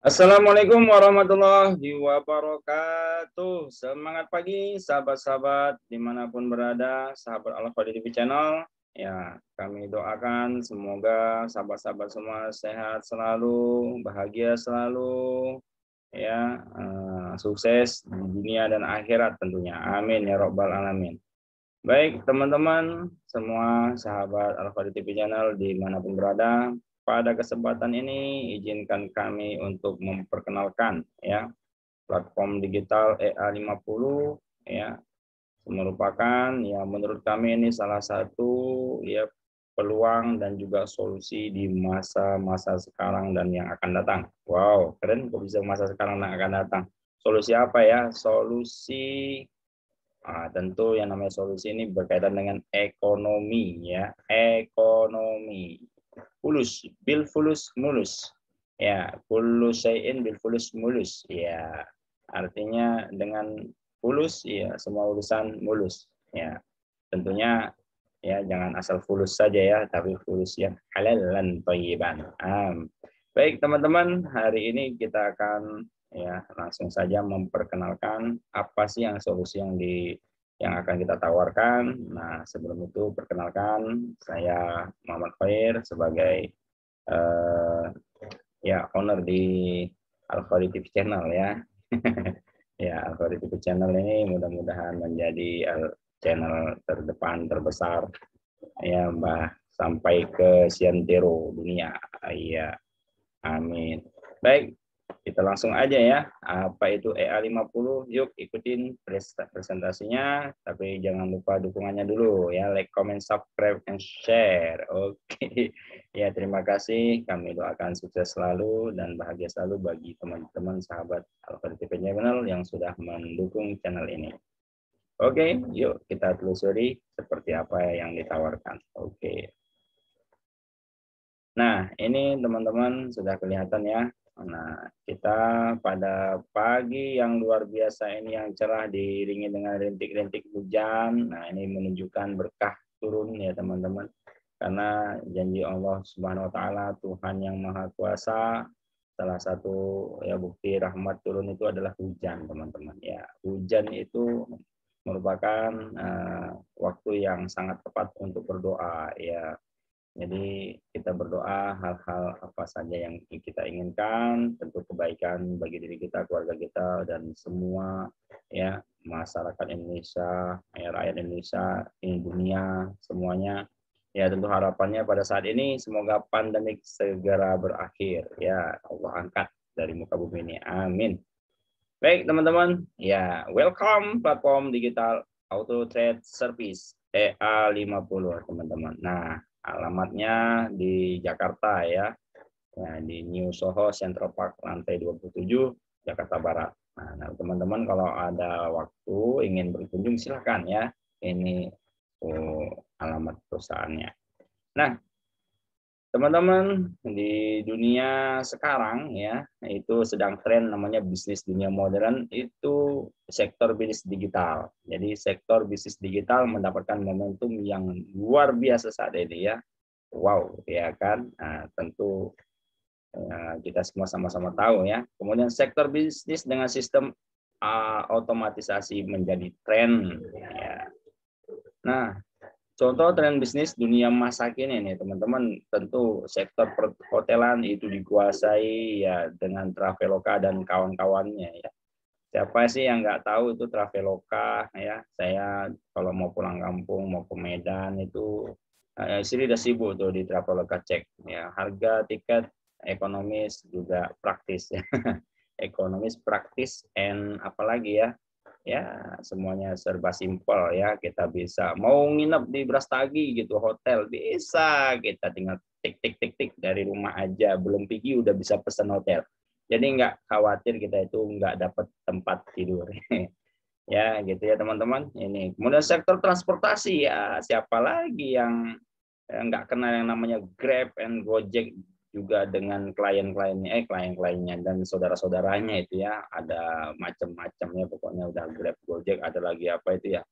Assalamualaikum warahmatullahi wabarakatuh. Semangat pagi sahabat-sahabat dimanapun berada, sahabat Alfa TV Channel. Ya, kami doakan semoga sahabat-sahabat semua sehat selalu, bahagia selalu, ya uh, sukses di dunia dan akhirat tentunya. Amin ya robbal alamin. Baik teman-teman, semua sahabat Alfa TV Channel dimanapun berada, pada kesempatan ini izinkan kami untuk memperkenalkan ya platform digital EA50 ya merupakan ya menurut kami ini salah satu ya peluang dan juga solusi di masa-masa sekarang dan yang akan datang. Wow, keren kok bisa masa sekarang dan akan datang. Solusi apa ya? Solusi Nah, tentu yang namanya solusi ini berkaitan dengan ekonomi ya, ekonomi fulus bil fulus mulus ya fulus sayin bil fulus mulus ya artinya dengan fulus ya semua urusan mulus ya tentunya ya jangan asal fulus saja ya tapi fulus yang dan thayyiban um. baik teman-teman hari ini kita akan ya langsung saja memperkenalkan apa sih yang solusi yang di yang hmm. akan kita tawarkan. Nah, sebelum itu perkenalkan saya Muhammad Khair sebagai uh, ya owner di Alfari TV Channel ya. ya, Alfari Channel ini mudah-mudahan menjadi eh, channel terdepan terbesar ya Mbah sampai ke Siantero dunia. Iya. Amin. Baik, kita langsung aja ya. Apa itu EA50? Yuk ikutin presentasinya. Tapi jangan lupa dukungannya dulu ya. Like, comment, subscribe, and share. Oke. Ya, terima kasih. Kami doakan sukses selalu dan bahagia selalu bagi teman-teman sahabat Alfred TV Channel yang sudah mendukung channel ini. Oke, yuk kita telusuri seperti apa yang ditawarkan. Oke. Nah, ini teman-teman sudah kelihatan ya Nah, kita pada pagi yang luar biasa ini yang cerah diiringi dengan rintik-rintik hujan. Nah, ini menunjukkan berkah turun ya teman-teman. Karena janji Allah Subhanahu wa taala Tuhan yang Maha Kuasa salah satu ya bukti rahmat turun itu adalah hujan, teman-teman. Ya, hujan itu merupakan uh, waktu yang sangat tepat untuk berdoa ya jadi kita berdoa hal-hal apa saja yang kita inginkan, tentu kebaikan bagi diri kita, keluarga kita, dan semua ya masyarakat Indonesia, rakyat Indonesia, ini dunia, semuanya. Ya tentu harapannya pada saat ini semoga pandemik segera berakhir. Ya Allah angkat dari muka bumi ini. Amin. Baik teman-teman, ya welcome platform digital auto trade service EA50 teman-teman. Nah, Alamatnya di Jakarta ya. Nah, di New Soho Central Park lantai 27 Jakarta Barat. Nah, nah, teman-teman kalau ada waktu ingin berkunjung silahkan ya. Ini oh, alamat perusahaannya. Nah, teman-teman di dunia sekarang ya itu sedang tren namanya bisnis dunia modern itu sektor bisnis digital jadi sektor bisnis digital mendapatkan momentum yang luar biasa saat ini ya wow ya kan nah, tentu eh, kita semua sama-sama tahu ya kemudian sektor bisnis dengan sistem uh, otomatisasi menjadi tren ya. nah Contoh tren bisnis dunia masa kini nih teman-teman tentu sektor perhotelan itu dikuasai ya dengan Traveloka dan kawan-kawannya ya. Siapa sih yang nggak tahu itu Traveloka ya? Saya kalau mau pulang kampung mau ke Medan itu eh, sini udah sibuk tuh di Traveloka cek ya harga tiket ekonomis juga praktis ya. ekonomis praktis and apalagi ya ya semuanya serba simpel ya kita bisa mau nginep di Brastagi gitu hotel bisa kita tinggal tik tik tik tik dari rumah aja belum pergi udah bisa pesan hotel jadi nggak khawatir kita itu nggak dapat tempat tidur ya gitu ya teman-teman ini kemudian sektor transportasi ya siapa lagi yang eh, nggak kenal yang namanya Grab and Gojek juga dengan klien-kliennya eh klien-kliennya dan saudara-saudaranya itu ya ada macam-macamnya pokoknya udah Grab Gojek ada lagi apa itu ya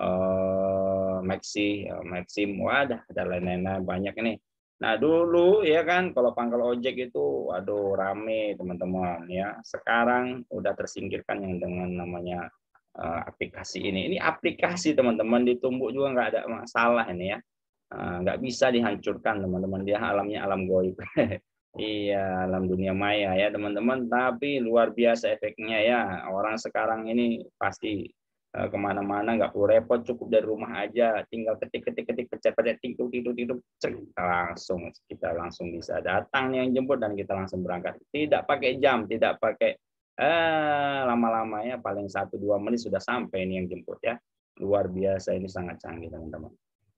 eh Maxi eh, Maxim wadah ada lain-lain banyak nih nah dulu ya kan kalau pangkal ojek itu waduh rame teman-teman ya sekarang udah tersingkirkan yang dengan namanya uh, aplikasi ini ini aplikasi teman-teman ditumbuk juga nggak ada masalah ini ya Ah, nggak bisa dihancurkan teman-teman dia alamnya alam goib iya alam dunia maya ya teman-teman tapi luar biasa efeknya ya orang sekarang ini pasti eh, kemana-mana nggak perlu repot cukup dari rumah aja tinggal ketik ketik ketik pencet pencet tidur tidur tidur cek langsung kita langsung bisa datang yang jemput dan kita langsung berangkat tidak pakai jam tidak pakai eh, lama-lama ya paling satu dua menit sudah sampai ini yang jemput ya luar biasa ini sangat canggih teman-teman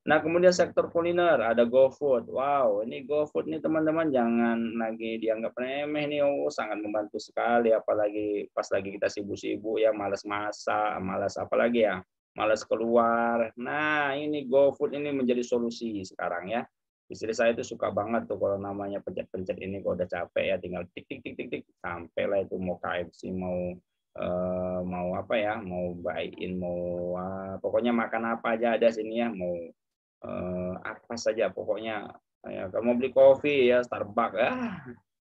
Nah, kemudian sektor kuliner ada GoFood. Wow, ini GoFood nih teman-teman jangan lagi dianggap remeh nih. Oh, sangat membantu sekali apalagi pas lagi kita sibuk-sibuk ya malas masak, malas apalagi ya, malas keluar. Nah, ini GoFood ini menjadi solusi sekarang ya. Istri saya itu suka banget tuh kalau namanya pencet-pencet ini kalau udah capek ya tinggal tik tik tik tik tik sampai lah itu mau KFC mau eh, mau apa ya mau buy in mau ah, pokoknya makan apa aja ada sini ya mau eh, apa saja pokoknya ya kalau mau beli kopi ya Starbucks ya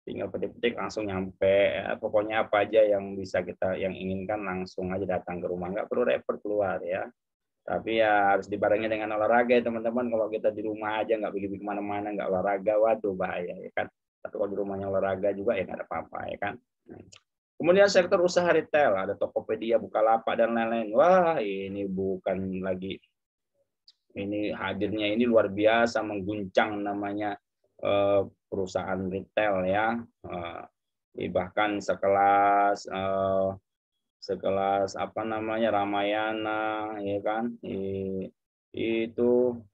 tinggal petik-petik langsung nyampe ya, pokoknya apa aja yang bisa kita yang inginkan langsung aja datang ke rumah nggak perlu repot keluar ya tapi ya harus dibarengi dengan olahraga ya teman-teman kalau kita di rumah aja nggak pergi kemana-mana nggak olahraga waduh bahaya ya kan tapi kalau di rumahnya olahraga juga ya nggak ada apa-apa ya kan hmm. kemudian sektor usaha retail ada Tokopedia Bukalapak dan lain-lain wah ini bukan lagi ini hadirnya ini luar biasa mengguncang namanya eh, perusahaan retail ya. Eh, bahkan sekelas eh, sekelas apa namanya Ramayana ya kan itu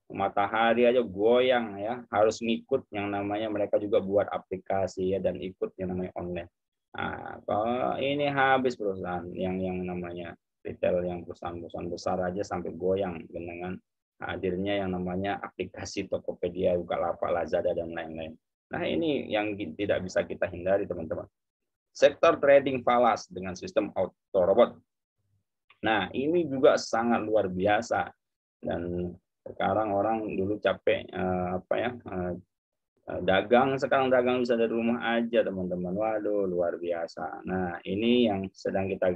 matahari aja goyang ya harus ngikut yang namanya mereka juga buat aplikasi ya dan ikut yang namanya online nah, kalau ini habis perusahaan yang yang namanya retail yang perusahaan-perusahaan besar aja sampai goyang dengan hadirnya yang namanya aplikasi Tokopedia, Bukalapak, Lazada, dan lain-lain. Nah, ini yang tidak bisa kita hindari, teman-teman. Sektor trading falas dengan sistem auto robot. Nah, ini juga sangat luar biasa. Dan sekarang orang dulu capek eh, apa ya eh, eh dagang sekarang dagang bisa dari rumah aja teman-teman waduh luar biasa nah ini yang sedang kita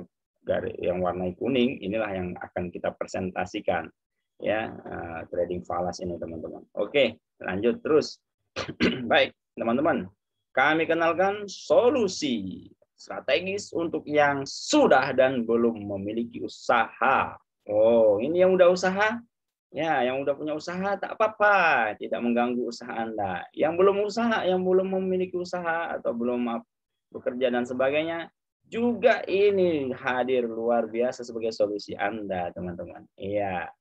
yang warna kuning inilah yang akan kita presentasikan ya uh, trading falas ini teman-teman. Oke, lanjut terus. Baik, teman-teman. Kami kenalkan solusi strategis untuk yang sudah dan belum memiliki usaha. Oh, ini yang udah usaha? Ya, yang udah punya usaha tak apa-apa, tidak mengganggu usaha Anda. Yang belum usaha, yang belum memiliki usaha atau belum bekerja dan sebagainya, juga ini hadir luar biasa sebagai solusi Anda, teman-teman. Iya.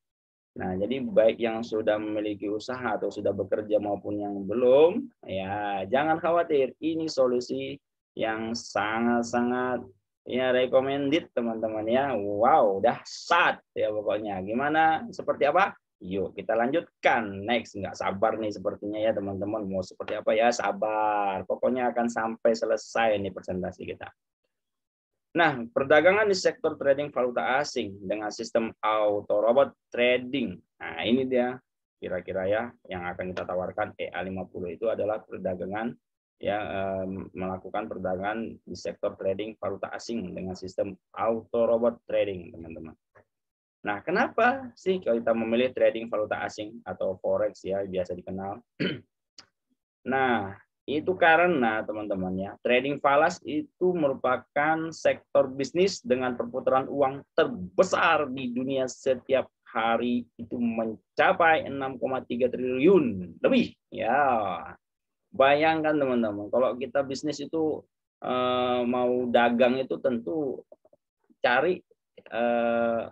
Nah, jadi baik yang sudah memiliki usaha atau sudah bekerja maupun yang belum, ya jangan khawatir, ini solusi yang sangat-sangat ya recommended teman-teman ya. Wow, dahsyat ya pokoknya. Gimana? Seperti apa? Yuk kita lanjutkan next. Nggak sabar nih sepertinya ya teman-teman. Mau seperti apa ya? Sabar. Pokoknya akan sampai selesai nih presentasi kita. Nah, perdagangan di sektor trading valuta asing dengan sistem auto robot trading. Nah, ini dia kira-kira ya yang akan kita tawarkan EA50 itu adalah perdagangan ya melakukan perdagangan di sektor trading valuta asing dengan sistem auto robot trading, teman-teman. Nah, kenapa sih kalau kita memilih trading valuta asing atau forex ya biasa dikenal? nah, itu karena teman-teman ya, trading falas itu merupakan sektor bisnis dengan perputaran uang terbesar di dunia setiap hari itu mencapai 6,3 triliun lebih. Ya. Bayangkan teman-teman, kalau kita bisnis itu eh, mau dagang itu tentu cari eh,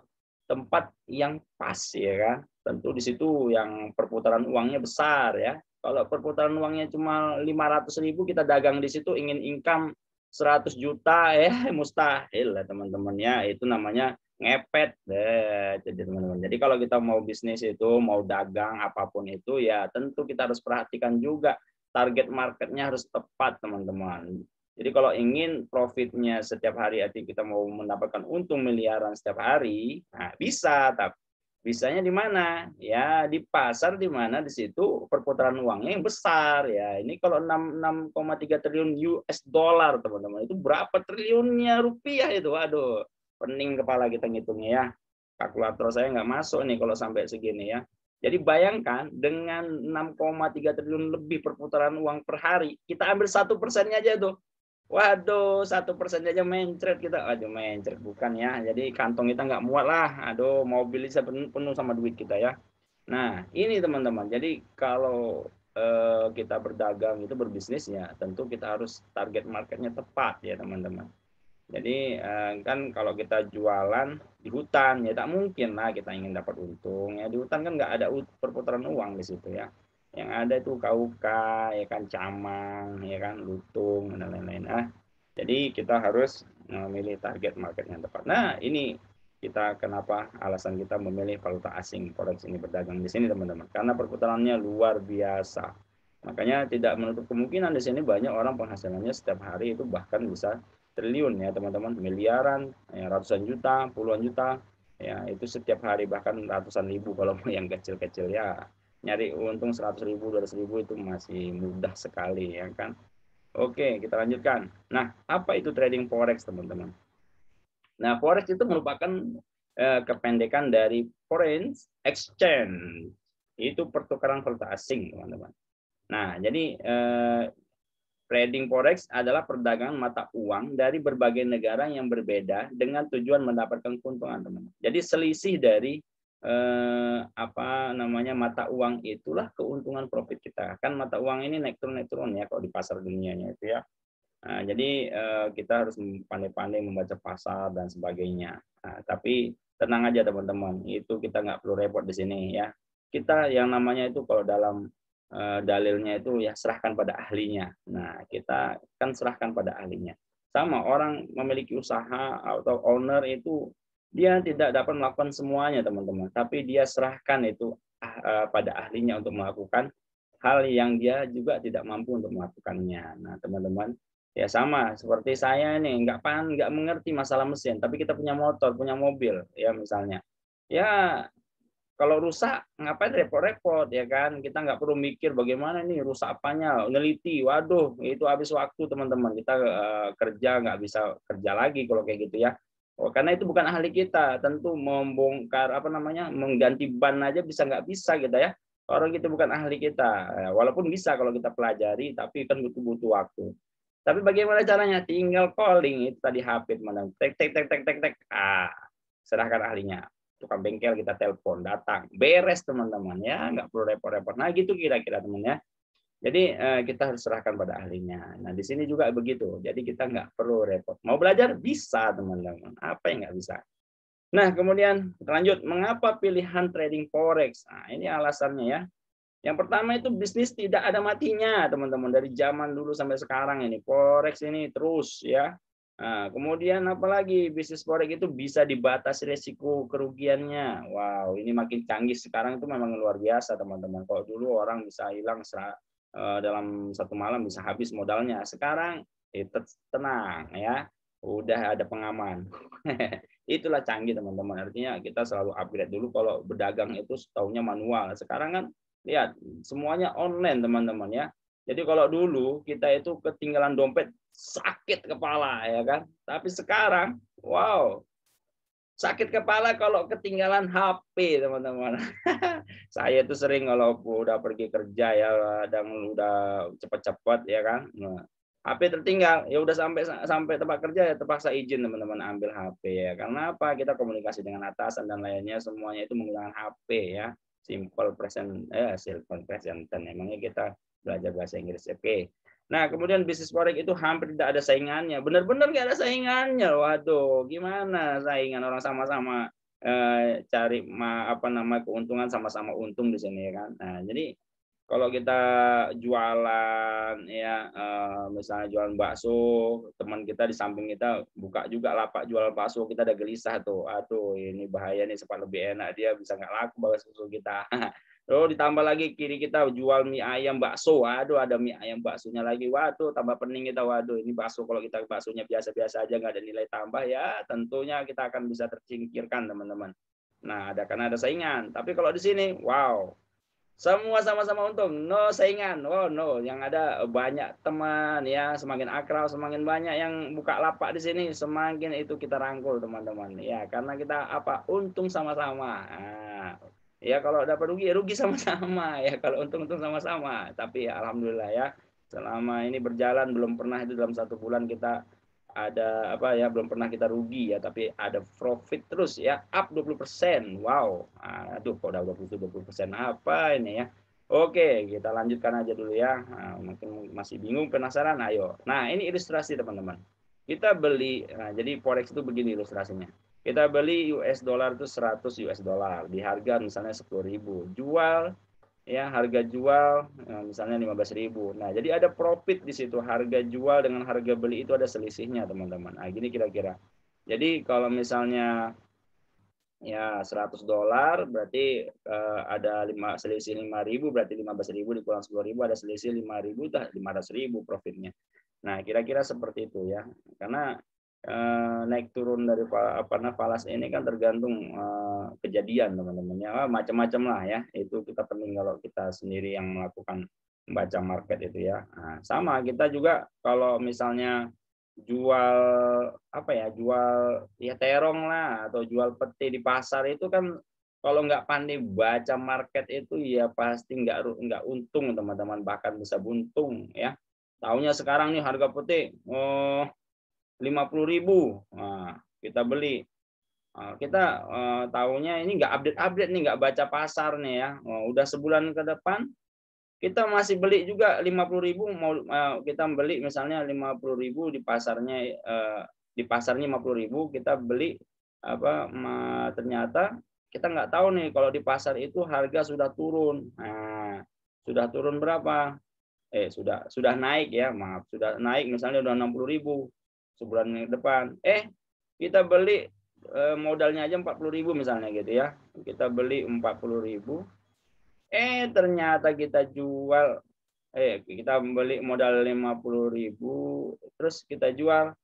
tempat yang pas ya kan. Tentu di situ yang perputaran uangnya besar ya kalau perputaran uangnya cuma 500 ribu, kita dagang di situ ingin income 100 juta, eh mustahil lah teman-teman ya. Itu namanya ngepet. deh jadi teman-teman. Jadi kalau kita mau bisnis itu, mau dagang apapun itu, ya tentu kita harus perhatikan juga target marketnya harus tepat teman-teman. Jadi kalau ingin profitnya setiap hari, arti kita mau mendapatkan untung miliaran setiap hari, nah bisa, tapi bisanya di mana? Ya di pasar di mana di situ perputaran uangnya yang besar ya. Ini kalau 6,3 triliun US dollar teman-teman itu berapa triliunnya rupiah itu? Aduh, pening kepala kita ngitungnya ya. Kalkulator saya nggak masuk nih kalau sampai segini ya. Jadi bayangkan dengan 6,3 triliun lebih perputaran uang per hari, kita ambil satu persennya aja tuh. Waduh, satu persen aja mencret kita. Aduh, mencret bukan ya. Jadi kantong kita nggak muat lah. Aduh, mobil bisa penuh sama duit kita ya. Nah, ini teman-teman. Jadi kalau eh, kita berdagang itu berbisnis ya, tentu kita harus target marketnya tepat ya teman-teman. Jadi eh, kan kalau kita jualan di hutan ya tak mungkin lah kita ingin dapat untung ya di hutan kan nggak ada perputaran uang di situ ya yang ada itu KUK ya kan camang ya kan lutung dan lain-lain ah jadi kita harus memilih target market yang tepat nah ini kita kenapa alasan kita memilih valuta asing forex ini berdagang di sini teman-teman karena perputarannya luar biasa makanya tidak menutup kemungkinan di sini banyak orang penghasilannya setiap hari itu bahkan bisa triliun ya teman-teman miliaran ya, ratusan juta puluhan juta ya itu setiap hari bahkan ratusan ribu kalau yang kecil-kecil ya nyari untung 100 ribu, 200 ribu itu masih mudah sekali ya kan. Oke, kita lanjutkan. Nah, apa itu trading forex, teman-teman? Nah, forex itu merupakan eh, kependekan dari foreign exchange. Itu pertukaran valuta asing, teman-teman. Nah, jadi eh, trading forex adalah perdagangan mata uang dari berbagai negara yang berbeda dengan tujuan mendapatkan keuntungan, teman-teman. Jadi selisih dari eh, apa namanya mata uang itulah keuntungan profit kita. Kan mata uang ini naik turun naik turun ya kalau di pasar dunianya itu ya. Nah, jadi eh, kita harus pandai-pandai membaca pasar dan sebagainya. Nah, tapi tenang aja teman-teman, itu kita nggak perlu repot di sini ya. Kita yang namanya itu kalau dalam eh, dalilnya itu ya serahkan pada ahlinya. Nah, kita kan serahkan pada ahlinya. Sama orang memiliki usaha atau owner itu dia tidak dapat melakukan semuanya, teman-teman, tapi dia serahkan itu ah, eh, pada ahlinya untuk melakukan hal yang dia juga tidak mampu untuk melakukannya. Nah, teman-teman, ya sama seperti saya ini nggak pan, nggak mengerti masalah mesin, tapi kita punya motor, punya mobil, ya misalnya. Ya, kalau rusak ngapain repot-repot ya kan? Kita nggak perlu mikir bagaimana nih rusak apanya, neliti. Waduh, itu habis waktu teman-teman. Kita uh, kerja nggak bisa kerja lagi kalau kayak gitu ya. Oh, karena itu bukan ahli kita tentu membongkar apa namanya mengganti ban aja bisa nggak bisa gitu ya orang itu bukan ahli kita ya, walaupun bisa kalau kita pelajari tapi kan butuh butuh waktu tapi bagaimana caranya tinggal calling itu tadi HP mana tek tek tek tek tek tek ah serahkan ahlinya tukang bengkel kita telepon datang beres teman-teman ya nggak perlu repot-repot nah gitu kira-kira teman ya jadi eh, kita harus serahkan pada ahlinya. Nah di sini juga begitu. Jadi kita nggak perlu repot. Mau belajar bisa teman-teman. Apa yang nggak bisa? Nah kemudian lanjut mengapa pilihan trading forex? Nah ini alasannya ya. Yang pertama itu bisnis tidak ada matinya teman-teman dari zaman dulu sampai sekarang ini forex ini terus ya. Nah, kemudian apalagi bisnis forex itu bisa dibatasi resiko kerugiannya. Wow, ini makin canggih sekarang itu memang luar biasa teman-teman. Kalau dulu orang bisa hilang Eh, dalam satu malam bisa habis modalnya. Sekarang eh, tenang ya, udah ada pengaman. Itulah canggih teman-teman. Artinya kita selalu upgrade dulu kalau berdagang itu setahunnya manual. Sekarang kan lihat semuanya online teman-teman ya. Jadi kalau dulu kita itu ketinggalan dompet sakit kepala ya kan. Tapi sekarang wow Sakit kepala kalau ketinggalan HP, teman-teman. saya itu sering kalau udah pergi kerja ya, dan udah cepat-cepat ya kan. Nah, HP tertinggal, ya udah sampai sampai tempat kerja ya terpaksa izin teman-teman ambil HP ya. Karena apa? Kita komunikasi dengan atasan dan lainnya semuanya itu menggunakan HP ya. Simple present eh simple present dan Emangnya kita belajar bahasa Inggris. Oke. Okay. Nah, kemudian bisnis forex itu hampir tidak ada saingannya. Benar-benar tidak ada saingannya. Waduh, gimana saingan orang sama-sama eh, cari ma, apa nama keuntungan sama-sama untung di sini ya kan. Nah, jadi kalau kita jualan ya eh, misalnya jualan bakso, teman kita di samping kita buka juga lapak jualan bakso, kita ada gelisah tuh. Aduh, ini bahaya nih sempat lebih enak dia bisa nggak laku bakso kita. Terus oh, ditambah lagi kiri kita jual mie ayam bakso. Waduh ada mie ayam baksonya lagi. Waduh tambah pening kita. Waduh ini bakso kalau kita baksonya biasa-biasa aja nggak ada nilai tambah ya tentunya kita akan bisa tercingkirkan teman-teman. Nah ada karena ada saingan. Tapi kalau di sini wow semua sama-sama untung no saingan wow oh, no yang ada banyak teman ya semakin akrab semakin banyak yang buka lapak di sini semakin itu kita rangkul teman-teman ya karena kita apa untung sama-sama nah, Ya kalau dapat rugi ya rugi sama-sama ya kalau untung-untung sama-sama. Tapi ya alhamdulillah ya selama ini berjalan belum pernah itu dalam satu bulan kita ada apa ya belum pernah kita rugi ya tapi ada profit terus ya up 20%. Wow. Aduh kok udah 20 20% apa ini ya? Oke, kita lanjutkan aja dulu ya. Ah, mungkin masih bingung penasaran ayo. Nah, ini ilustrasi teman-teman. Kita beli nah jadi forex itu begini ilustrasinya. Kita beli US dollar itu 100 US dollar di harga misalnya 10.000. Jual ya harga jual eh, misalnya 15.000. Nah, jadi ada profit di situ. Harga jual dengan harga beli itu ada selisihnya, teman-teman. Nah, gini kira-kira. Jadi kalau misalnya ya 100 dolar berarti uh, ada lima selisih 5000 berarti 15000 dikurang 10000 ada selisih 5000 dah 500000 profitnya. Nah, kira-kira seperti itu ya. Karena eh, naik turun dari apa nah, falas ini kan tergantung uh, kejadian teman-teman ya macam-macam lah ya itu kita penting kalau kita sendiri yang melakukan membaca market itu ya nah, sama kita juga kalau misalnya jual apa ya jual ya terong lah atau jual peti di pasar itu kan kalau nggak pandai baca market itu ya pasti nggak nggak untung teman-teman bahkan bisa buntung ya tahunya sekarang nih harga peti oh 50.000. Nah, kita beli. Nah, kita eh, tahunya ini nggak update-update nih, nggak baca pasar nih ya. Nah, udah sebulan ke depan kita masih beli juga ribu mau eh, kita beli misalnya ribu di pasarnya eh, di pasarnya ribu kita beli apa ma, ternyata kita nggak tahu nih kalau di pasar itu harga sudah turun. Nah, sudah turun berapa? Eh sudah sudah naik ya, maaf, sudah naik misalnya udah ribu sebulan depan. Eh, kita beli eh, modalnya aja puluh ribu misalnya gitu ya. Kita beli puluh ribu. Eh, ternyata kita jual eh kita beli modal puluh ribu terus kita jual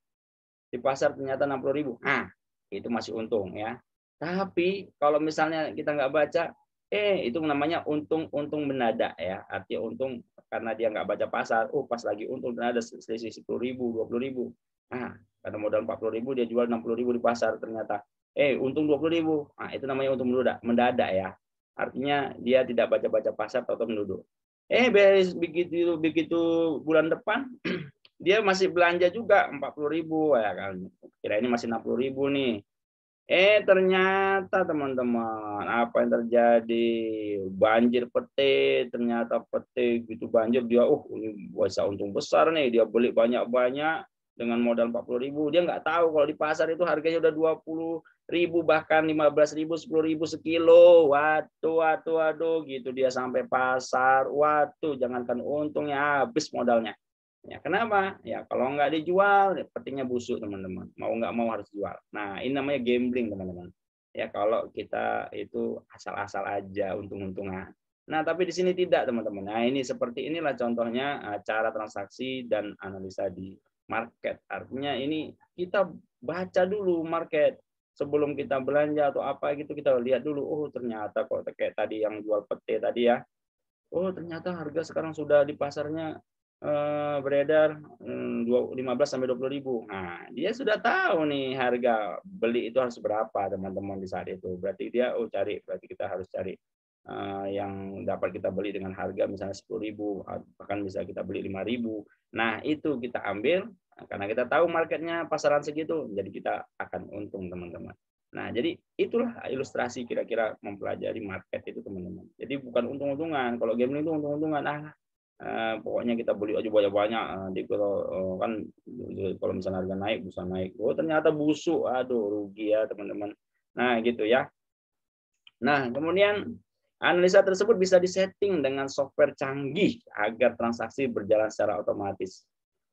di pasar ternyata puluh ribu. Nah, itu masih untung ya. Tapi kalau misalnya kita nggak baca, eh itu namanya untung-untung mendadak ya. Artinya untung karena dia nggak baca pasar, oh pas lagi untung ternyata ada selisih 10 ribu, 20 ribu. Nah, karena modal 40 ribu dia jual 60 ribu di pasar ternyata. Eh, untung 20 ribu. Nah, itu namanya untung mendadak, mendadak ya. Artinya dia tidak baca-baca pasar atau menduduk. Eh, beres begitu begitu bulan depan dia masih belanja juga 40 ribu ya kan. Kira ini masih 60 ribu nih. Eh ternyata teman-teman apa yang terjadi banjir pete ternyata pete gitu banjir dia oh ini bisa untung besar nih dia beli banyak-banyak dengan modal 40 ribu dia nggak tahu kalau di pasar itu harganya udah 20 ribu bahkan 15 ribu 10 ribu sekilo waduh waduh waduh gitu dia sampai pasar waduh jangankan untungnya habis modalnya ya kenapa ya kalau nggak dijual ya pentingnya busuk teman-teman mau nggak mau harus jual nah ini namanya gambling teman-teman ya kalau kita itu asal-asal aja untung-untungan Nah, tapi di sini tidak, teman-teman. Nah, ini seperti inilah contohnya eh, cara transaksi dan analisa di market. Artinya ini kita baca dulu market sebelum kita belanja atau apa gitu kita lihat dulu oh ternyata kok kayak tadi yang jual pete tadi ya. Oh ternyata harga sekarang sudah di pasarnya eh, beredar hmm, 15 sampai 20 ribu. Nah, dia sudah tahu nih harga beli itu harus berapa teman-teman di saat itu. Berarti dia oh cari berarti kita harus cari Eh, yang dapat kita beli dengan harga misalnya 10.000 bahkan bisa kita beli 5.000. Nah, itu kita ambil karena kita tahu marketnya pasaran segitu, jadi kita akan untung, teman-teman. Nah, jadi itulah ilustrasi kira-kira mempelajari market itu, teman-teman. Jadi bukan untung-untungan. Kalau gambling itu untung-untungan, ah eh, pokoknya kita beli aja banyak-banyak. Eh, di kalau eh, kan kalau misalnya harga naik, bisa naik. Oh, ternyata busuk. Aduh, rugi ya, teman-teman. Nah, gitu ya. Nah, kemudian Analisa tersebut bisa disetting dengan software canggih agar transaksi berjalan secara otomatis.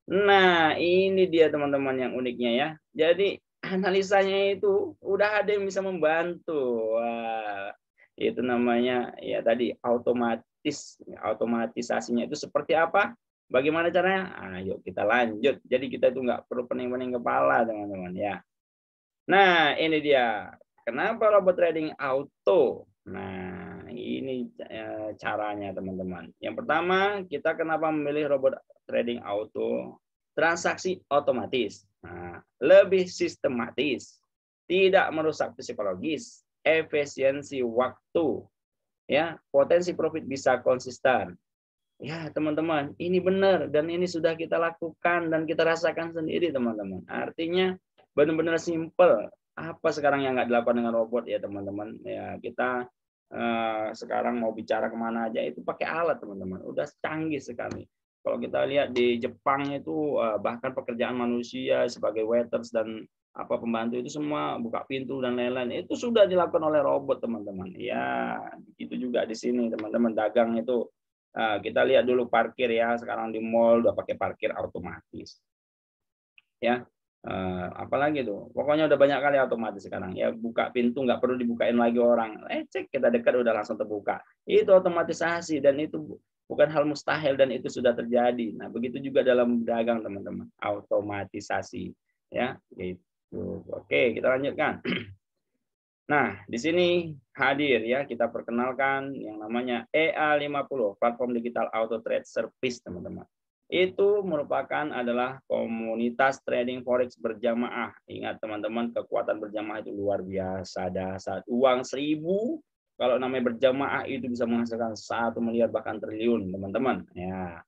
Nah, ini dia teman-teman yang uniknya ya. Jadi analisanya itu udah ada yang bisa membantu. Wah, itu namanya ya tadi otomatis otomatisasinya itu seperti apa? Bagaimana caranya? Ayo nah, kita lanjut. Jadi kita itu nggak perlu pening-pening kepala teman-teman ya. Nah, ini dia. Kenapa robot trading auto? Nah, ini eh, caranya teman-teman. Yang pertama, kita kenapa memilih robot trading auto? Transaksi otomatis. Nah, lebih sistematis, tidak merusak psikologis, efisiensi waktu, ya, potensi profit bisa konsisten. Ya, teman-teman, ini benar dan ini sudah kita lakukan dan kita rasakan sendiri, teman-teman. Artinya benar-benar simple. Apa sekarang yang nggak dilakukan dengan robot ya, teman-teman? Ya, kita Eh, sekarang mau bicara kemana aja itu pakai alat teman-teman udah canggih sekali kalau kita lihat di Jepang itu eh, bahkan pekerjaan manusia sebagai waiters dan apa pembantu itu semua buka pintu dan lain-lain itu sudah dilakukan oleh robot teman-teman ya itu juga di sini teman-teman dagang itu eh, kita lihat dulu parkir ya sekarang di mall udah pakai parkir otomatis ya Uh, apalagi tuh pokoknya udah banyak kali otomatis sekarang ya buka pintu nggak perlu dibukain lagi orang eh cek kita dekat udah langsung terbuka itu otomatisasi dan itu bukan hal mustahil dan itu sudah terjadi nah begitu juga dalam dagang teman-teman otomatisasi ya gitu oke kita lanjutkan nah di sini hadir ya kita perkenalkan yang namanya EA50 platform digital auto trade service teman-teman itu merupakan adalah komunitas trading forex berjamaah. Ingat teman-teman, kekuatan berjamaah itu luar biasa. saat uang seribu kalau namanya berjamaah itu bisa menghasilkan satu miliar bahkan triliun, teman-teman. Ya.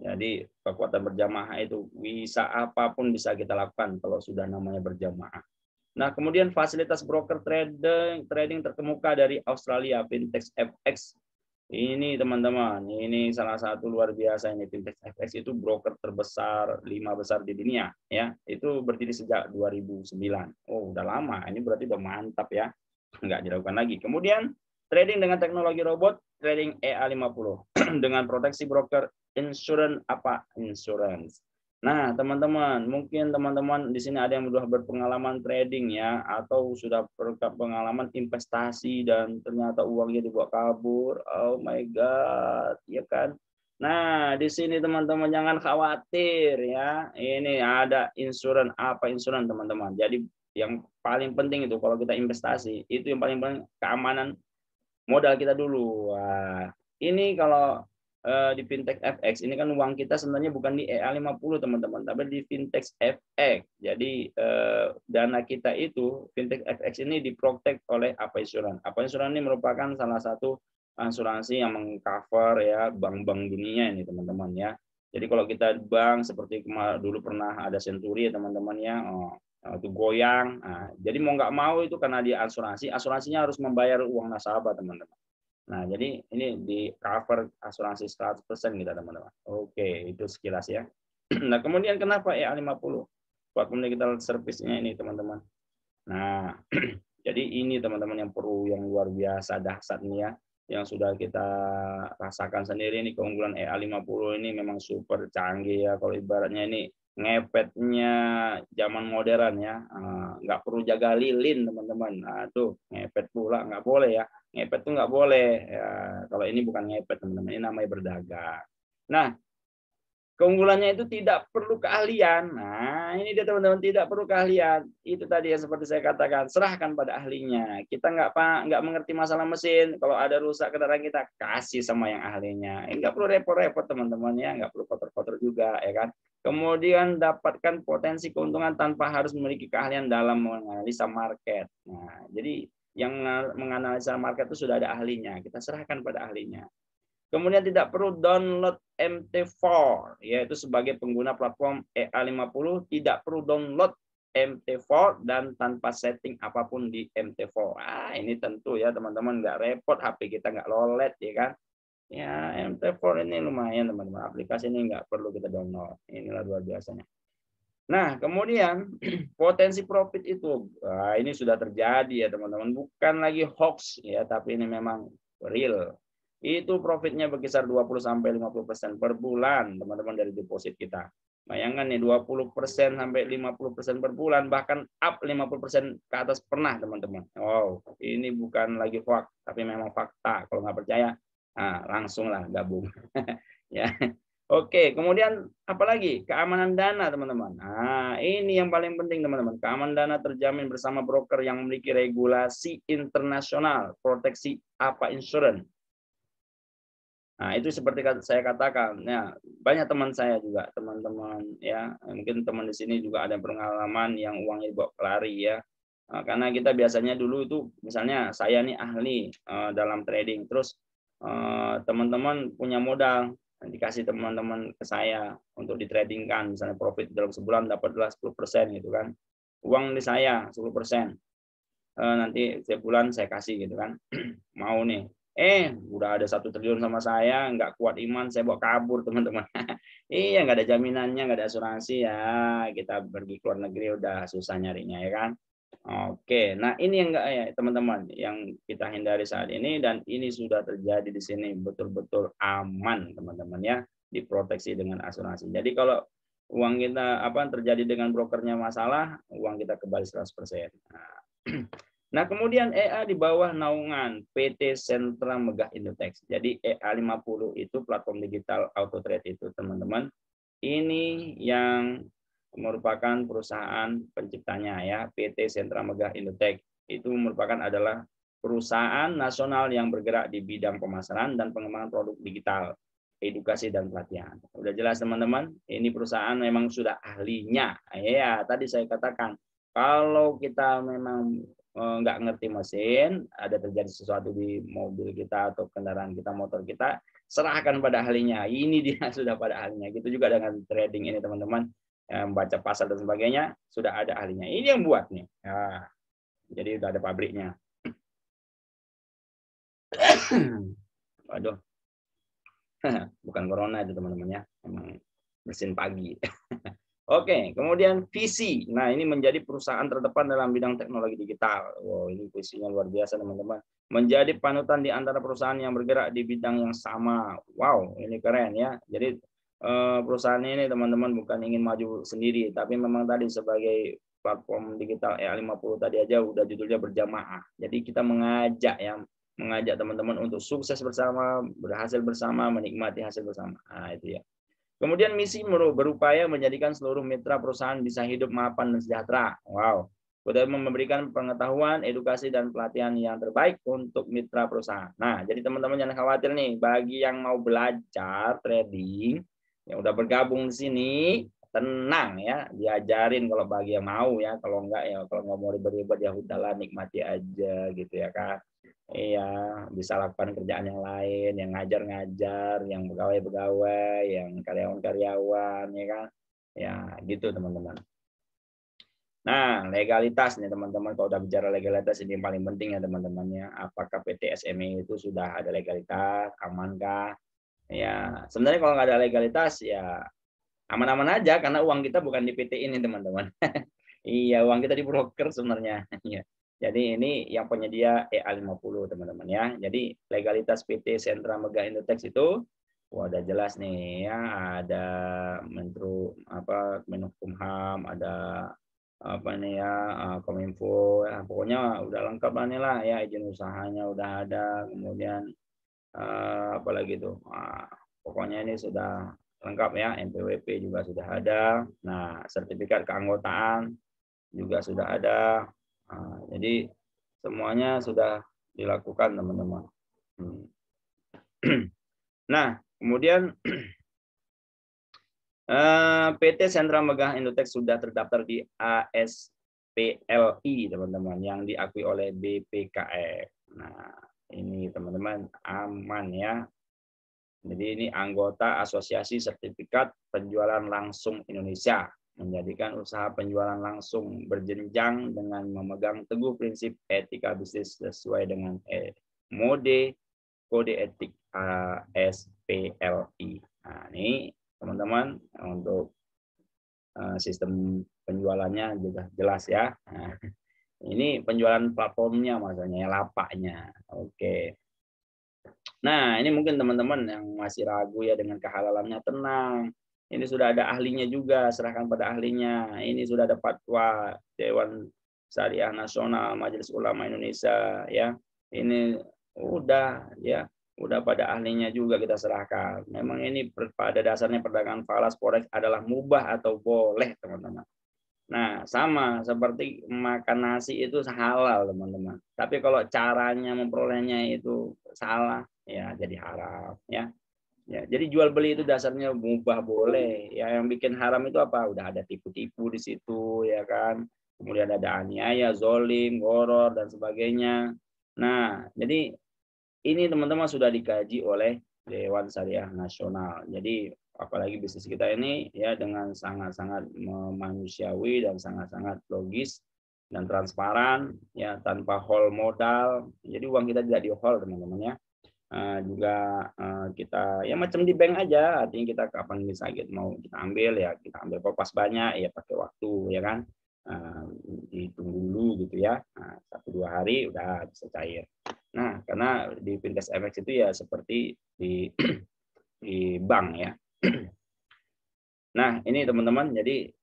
Jadi kekuatan berjamaah itu bisa apapun bisa kita lakukan kalau sudah namanya berjamaah. Nah, kemudian fasilitas broker trading trading terkemuka dari Australia Fintech FX ini teman-teman, ini salah satu luar biasa ini fintech FX itu broker terbesar lima besar di dunia ya. Itu berdiri sejak 2009. Oh, udah lama. Ini berarti udah mantap ya. Nggak dilakukan lagi. Kemudian trading dengan teknologi robot, trading e EA50 dengan proteksi broker insurance apa? Insurance. Nah, teman-teman, mungkin teman-teman di sini ada yang sudah berpengalaman trading ya, atau sudah berpengalaman investasi dan ternyata uangnya dibawa kabur. Oh my God, ya kan? Nah, di sini teman-teman jangan khawatir ya. Ini ada insuran apa insuran teman-teman. Jadi yang paling penting itu kalau kita investasi, itu yang paling penting keamanan modal kita dulu. Wah, ini kalau Eh, di fintech FX ini kan uang kita sebenarnya bukan di EA50 teman-teman tapi di fintech FX jadi uh, dana kita itu fintech FX ini diprotek oleh apa insurance apa insurance ini merupakan salah satu asuransi yang mengcover ya bank-bank dunia ini teman-teman ya jadi kalau kita bank seperti dulu pernah ada Century ya, teman-teman ya oh, itu goyang. Nah, jadi mau nggak mau itu karena dia asuransi, asuransinya harus membayar uang nasabah teman-teman. Nah, jadi ini di cover asuransi 100% gitu teman-teman. Oke, itu sekilas ya. Nah, kemudian kenapa EA50? Buat community service-nya ini teman-teman. Nah, jadi ini teman-teman yang perlu yang luar biasa dahsyat nih ya yang sudah kita rasakan sendiri ini keunggulan EA50 ini memang super canggih ya kalau ibaratnya ini ngepetnya zaman modern ya ah, nggak perlu jaga lilin teman-teman nah, tuh ngepet pula nggak boleh ya ngepet tuh nggak boleh ya, kalau ini bukan ngepet teman-teman ini namanya berdagang nah keunggulannya itu tidak perlu keahlian nah ini dia teman-teman tidak perlu keahlian itu tadi ya seperti saya katakan serahkan pada ahlinya kita nggak pak nggak mengerti masalah mesin kalau ada rusak kendaraan kita kasih sama yang ahlinya ini nggak perlu repot-repot teman-teman ya nggak perlu kotor-kotor juga ya kan Kemudian dapatkan potensi keuntungan tanpa harus memiliki keahlian dalam menganalisa market. Nah, jadi yang menganalisa market itu sudah ada ahlinya. Kita serahkan pada ahlinya. Kemudian tidak perlu download MT4, yaitu sebagai pengguna platform EA50 tidak perlu download MT4 dan tanpa setting apapun di MT4. Ah, ini tentu ya teman-teman nggak repot HP kita nggak lolet ya kan. Ya MT4 ini lumayan teman-teman aplikasi ini nggak perlu kita download. Inilah luar biasanya. Nah, kemudian potensi profit itu nah, ini sudah terjadi ya teman-teman, bukan lagi hoax ya, tapi ini memang real. Itu profitnya berkisar 20 sampai 50% per bulan, teman-teman dari deposit kita. Bayangkan nih 20% sampai 50% per bulan bahkan up 50% ke atas pernah teman-teman. Wow, ini bukan lagi hoax tapi memang fakta. Kalau nggak percaya, nah, langsunglah gabung. ya. Oke, kemudian apa lagi? keamanan dana, teman-teman. Nah, ini yang paling penting, teman-teman. Keamanan dana terjamin bersama broker yang memiliki regulasi internasional, proteksi apa insurance. Nah, itu seperti saya katakan, ya, banyak teman saya juga, teman-teman ya, mungkin teman di sini juga ada pengalaman yang uangnya dibawa pelari ya. Nah, karena kita biasanya dulu itu misalnya saya nih ahli uh, dalam trading, terus eh, teman-teman punya modal dikasih teman-teman ke saya untuk ditradingkan misalnya profit dalam sebulan dapatlah 10% persen gitu kan uang di saya 10% e, eh, nanti setiap bulan saya kasih gitu kan mau nih eh udah ada satu triliun sama saya nggak kuat iman saya bawa kabur teman-teman iya nggak ada jaminannya nggak ada asuransi ya kita pergi ke luar negeri udah susah nyarinya ya kan Oke, nah ini yang enggak ya teman-teman yang kita hindari saat ini dan ini sudah terjadi di sini betul-betul aman teman-teman ya diproteksi dengan asuransi. Jadi kalau uang kita apa terjadi dengan brokernya masalah, uang kita kembali 100%. Nah, nah kemudian EA di bawah naungan PT Sentra Megah Indotex. Jadi EA 50 itu platform digital auto trade itu teman-teman. Ini yang merupakan perusahaan penciptanya ya PT Sentra Megah Indotek itu merupakan adalah perusahaan nasional yang bergerak di bidang pemasaran dan pengembangan produk digital, edukasi dan pelatihan. Udah jelas teman-teman, ini perusahaan memang sudah ahlinya. Ya, tadi saya katakan kalau kita memang eh, nggak ngerti mesin, ada terjadi sesuatu di mobil kita atau kendaraan kita, motor kita, serahkan pada ahlinya. Ini dia sudah pada ahlinya. Gitu juga dengan trading ini teman-teman. Eh, membaca pasal dan sebagainya sudah ada ahlinya. Ini yang buat nih. ya, jadi sudah ada pabriknya. Waduh. Bukan corona itu teman-teman ya. Emang mesin pagi. Oke, kemudian visi. Nah, ini menjadi perusahaan terdepan dalam bidang teknologi digital. Wow, ini visinya luar biasa, teman-teman. Menjadi panutan di antara perusahaan yang bergerak di bidang yang sama. Wow, ini keren ya. Jadi Eh, perusahaan ini teman-teman bukan ingin maju sendiri, tapi memang tadi sebagai platform digital EA50 ya, tadi aja udah judulnya berjamaah. Jadi kita mengajak ya, mengajak teman-teman untuk sukses bersama, berhasil bersama, menikmati hasil bersama. Nah, itu ya. Kemudian misi berupaya menjadikan seluruh mitra perusahaan bisa hidup mapan dan sejahtera. Wow. Kita memberikan pengetahuan, edukasi, dan pelatihan yang terbaik untuk mitra perusahaan. Nah, jadi teman-teman jangan khawatir nih, bagi yang mau belajar trading, yang udah bergabung di sini tenang ya diajarin kalau bagi yang mau ya kalau enggak ya kalau nggak mau ribet-ribet ya udahlah nikmati aja gitu ya kak iya bisa lakukan kerjaan yang lain yang ngajar-ngajar yang pegawai-pegawai yang karyawan-karyawan ya kan ya gitu teman-teman Nah, legalitas nih teman-teman, kalau udah bicara legalitas ini yang paling penting ya teman-temannya. Apakah PT SME itu sudah ada legalitas, amankah? ya sebenarnya kalau nggak ada legalitas ya aman-aman aja karena uang kita bukan di PT ini teman-teman iya uang kita di broker sebenarnya ya jadi ini yang penyedia EA50 teman-teman ya jadi legalitas PT Sentra Mega Indotex itu Wah, ada jelas nih ya ada menteri apa Menkumham ada apa nih ya eh, Kominfo ya, pokoknya udah lengkap lah nih lah ya izin usahanya udah ada kemudian Eh, apalagi itu nah, pokoknya ini sudah lengkap ya NPWP juga sudah ada nah sertifikat keanggotaan juga sudah ada nah, jadi semuanya sudah dilakukan teman-teman hmm. nah kemudian PT eh, Sentra Megah Indotek sudah terdaftar di ASPLI teman-teman yang diakui oleh BPKF. E. Nah, ini teman-teman aman ya. Jadi ini anggota Asosiasi Sertifikat Penjualan Langsung Indonesia menjadikan usaha penjualan langsung berjenjang dengan memegang teguh prinsip etika bisnis sesuai dengan e mode kode etik ASPLI. Eh, nah, ini teman-teman untuk eh, sistem penjualannya juga jelas ya. Nah. Ini penjualan platformnya maksudnya, ya, lapaknya. Oke. Nah, ini mungkin teman-teman yang masih ragu ya dengan kehalalannya tenang. Ini sudah ada ahlinya juga, serahkan pada ahlinya. Ini sudah ada fatwa Dewan Syariah Nasional Majelis Ulama Indonesia ya. Ini udah ya, udah pada ahlinya juga kita serahkan. Memang ini pada dasarnya perdagangan falas forex adalah mubah atau boleh, teman-teman. Nah, sama seperti makan nasi itu halal, teman-teman. Tapi kalau caranya memperolehnya itu salah, ya jadi haram, ya. Ya, jadi jual beli itu dasarnya mubah boleh. Ya, yang bikin haram itu apa? Udah ada tipu-tipu di situ, ya kan. Kemudian ada aniaya, zolim, goror dan sebagainya. Nah, jadi ini teman-teman sudah dikaji oleh Dewan Syariah Nasional. Jadi apalagi bisnis kita ini ya dengan sangat-sangat manusiawi dan sangat-sangat logis dan transparan ya tanpa hold modal jadi uang kita tidak di hold teman-teman ya uh, juga uh, kita ya macam di bank aja artinya kita kapan bisa gitu mau kita ambil ya kita ambil pas banyak ya pakai waktu ya kan uh, ditunggu dulu gitu ya nah, satu dua hari udah bisa cair nah karena di fintech fx itu ya seperti di di bank ya Nah, ini teman-teman, jadi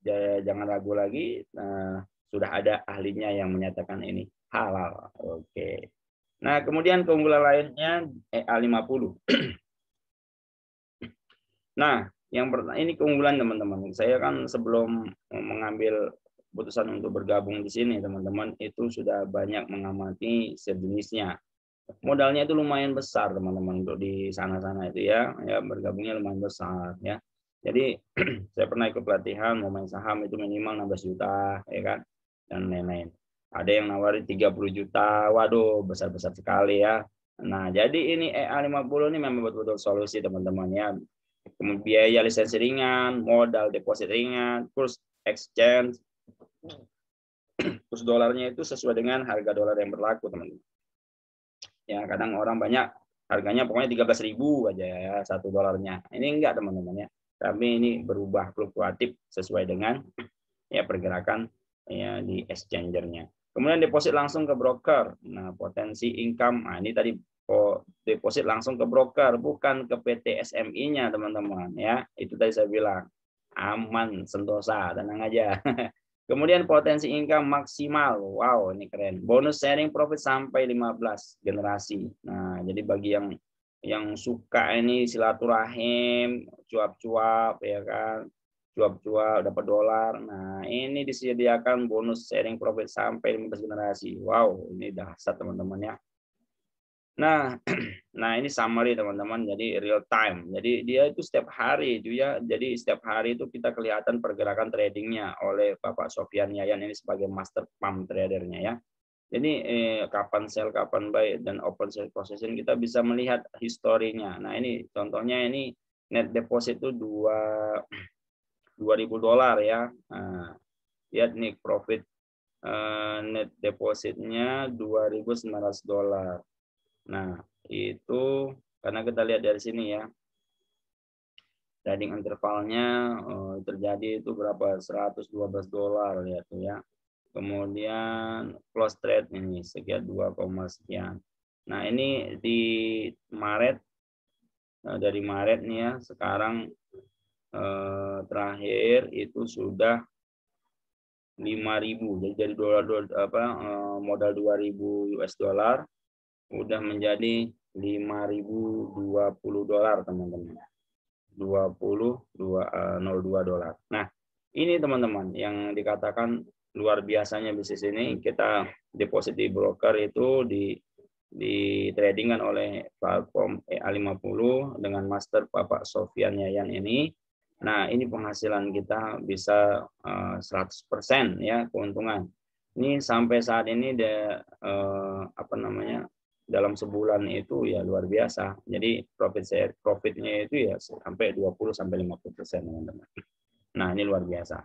jangan ragu lagi, nah, sudah ada ahlinya yang menyatakan ini halal. Oke. Nah, kemudian keunggulan lainnya eh, EA50. nah, yang pertama ini keunggulan teman-teman. Saya kan sebelum mengambil keputusan untuk bergabung di sini, teman-teman, itu sudah banyak mengamati sejenisnya modalnya itu lumayan besar teman-teman untuk di sana-sana itu ya ya bergabungnya lumayan besar ya jadi saya pernah ikut pelatihan mau main saham itu minimal 16 juta ya kan dan lain-lain ada yang nawari 30 juta waduh besar-besar sekali ya nah jadi ini EA50 ini memang betul-betul solusi teman-teman ya biaya lisensi ringan modal deposit ringan kurs exchange kurs dolarnya itu sesuai dengan harga dolar yang berlaku teman-teman ya kadang orang banyak harganya pokoknya 13 ribu aja ya satu dolarnya ini enggak teman-teman ya tapi ini berubah fluktuatif sesuai dengan ya pergerakan ya di exchangernya kemudian deposit langsung ke broker nah potensi income nah, ini tadi deposit langsung ke broker bukan ke PT SMI-nya teman-teman ya itu tadi saya bilang aman sentosa tenang aja Kemudian potensi income maksimal. Wow, ini keren. Bonus sharing profit sampai 15 generasi. Nah, jadi bagi yang yang suka ini silaturahim, cuap-cuap ya kan. Cuap-cuap dapat dolar. Nah, ini disediakan bonus sharing profit sampai 15 generasi. Wow, ini dahsyat teman-teman ya. Nah, nah ini summary teman-teman. Jadi real time. Jadi dia itu setiap hari dia. Ya, jadi setiap hari itu kita kelihatan pergerakan tradingnya oleh Bapak Sofian Yayan ini sebagai master pump tradernya ya. Jadi eh, kapan sell, kapan buy dan open sell position kita bisa melihat historinya. Nah ini contohnya ini net deposit itu dua dua ribu dolar ya. Nah, lihat nih profit eh, net depositnya 2.900 dolar Nah, itu karena kita lihat dari sini ya. Trading intervalnya eh, terjadi itu berapa? 112 dolar lihat ya tuh ya. Kemudian close trade ini sekian 2, sekian. Nah, ini di Maret nah, dari Maret nih ya, sekarang eh, terakhir itu sudah 5000 jadi dari dolar apa eh, modal 2000 US dollar udah menjadi 5020 dolar teman-teman. 20 2, eh, dolar. Nah, ini teman-teman yang dikatakan luar biasanya bisnis ini kita deposit di broker itu di di tradingan oleh platform EA50 dengan master Bapak Sofian Yayan ini. Nah, ini penghasilan kita bisa 100% eh, ya keuntungan. Ini sampai saat ini de, eh, apa namanya? dalam sebulan itu ya luar biasa. Jadi profit saya profitnya itu ya sampai 20 sampai 50 persen teman-teman. Nah ini luar biasa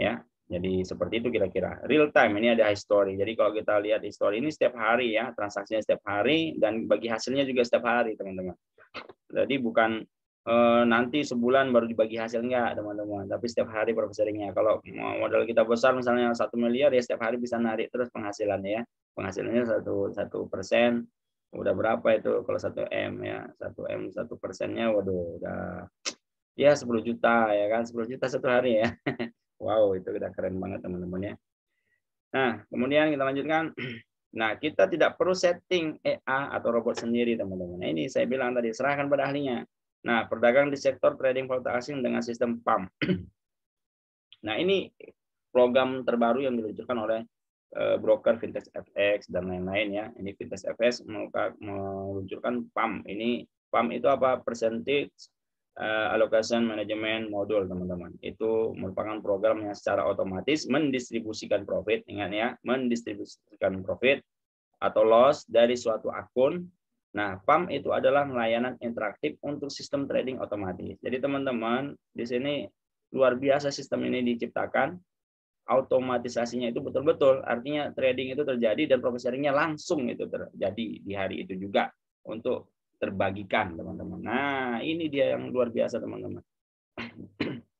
ya. Jadi seperti itu kira-kira. Real time ini ada history. Jadi kalau kita lihat history ini setiap hari ya transaksinya setiap hari dan bagi hasilnya juga setiap hari teman-teman. Jadi bukan e, nanti sebulan baru dibagi hasil enggak teman-teman. Tapi setiap hari profit sharingnya. Kalau modal kita besar misalnya satu miliar ya setiap hari bisa narik terus penghasilannya ya penghasilannya satu satu persen udah berapa itu kalau satu m ya satu m satu persennya waduh udah ya 10 juta ya kan 10 juta satu hari ya wow itu udah keren banget teman-teman ya nah kemudian kita lanjutkan nah kita tidak perlu setting EA atau robot sendiri teman-teman nah, ini saya bilang tadi serahkan pada ahlinya nah perdagang di sektor trading valuta asing dengan sistem pump nah ini program terbaru yang diluncurkan oleh Eh, broker fintech FX dan lain-lain ya. Ini fintech FX meluncurkan PAM. Ini PAM itu apa? Percentage eh, Allocation Management Module, teman-teman. Itu merupakan program yang secara otomatis mendistribusikan profit, ingat ya, mendistribusikan profit atau loss dari suatu akun. Nah, PAM itu adalah layanan interaktif untuk sistem trading otomatis. Jadi teman-teman, di sini luar biasa sistem ini diciptakan otomatisasinya itu betul-betul artinya trading itu terjadi dan profesornya langsung itu terjadi di hari itu juga untuk terbagikan teman-teman. Nah ini dia yang luar biasa teman-teman.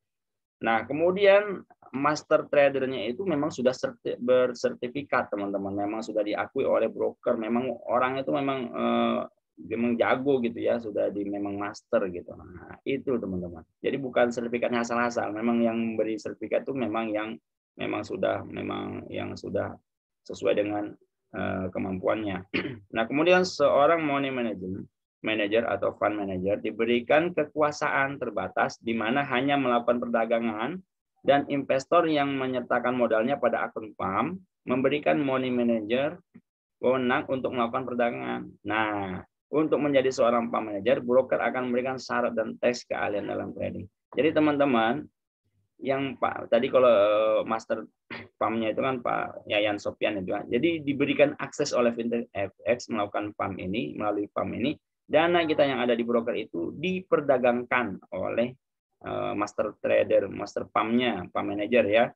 Nah kemudian master tradernya itu memang sudah bersertifikat teman-teman, memang sudah diakui oleh broker, memang orang itu memang eh, memang jago gitu ya sudah di memang master gitu nah itu teman-teman jadi bukan sertifikatnya asal-asal memang yang memberi sertifikat itu memang yang memang sudah memang yang sudah sesuai dengan uh, kemampuannya. Nah, kemudian seorang money manager, manager atau fund manager diberikan kekuasaan terbatas di mana hanya melakukan perdagangan dan investor yang menyertakan modalnya pada akun PAM memberikan money manager wewenang untuk melakukan perdagangan. Nah, untuk menjadi seorang PAM manager, broker akan memberikan syarat dan tes keahlian dalam trading. Jadi teman-teman, yang Pak tadi kalau eh, master pamnya itu kan Pak Yayan Sopian itu kan. Jadi diberikan akses oleh fintech FX melakukan PAM ini melalui PAM ini dana kita yang ada di broker itu diperdagangkan oleh eh, master trader, master pamnya PAM manager ya.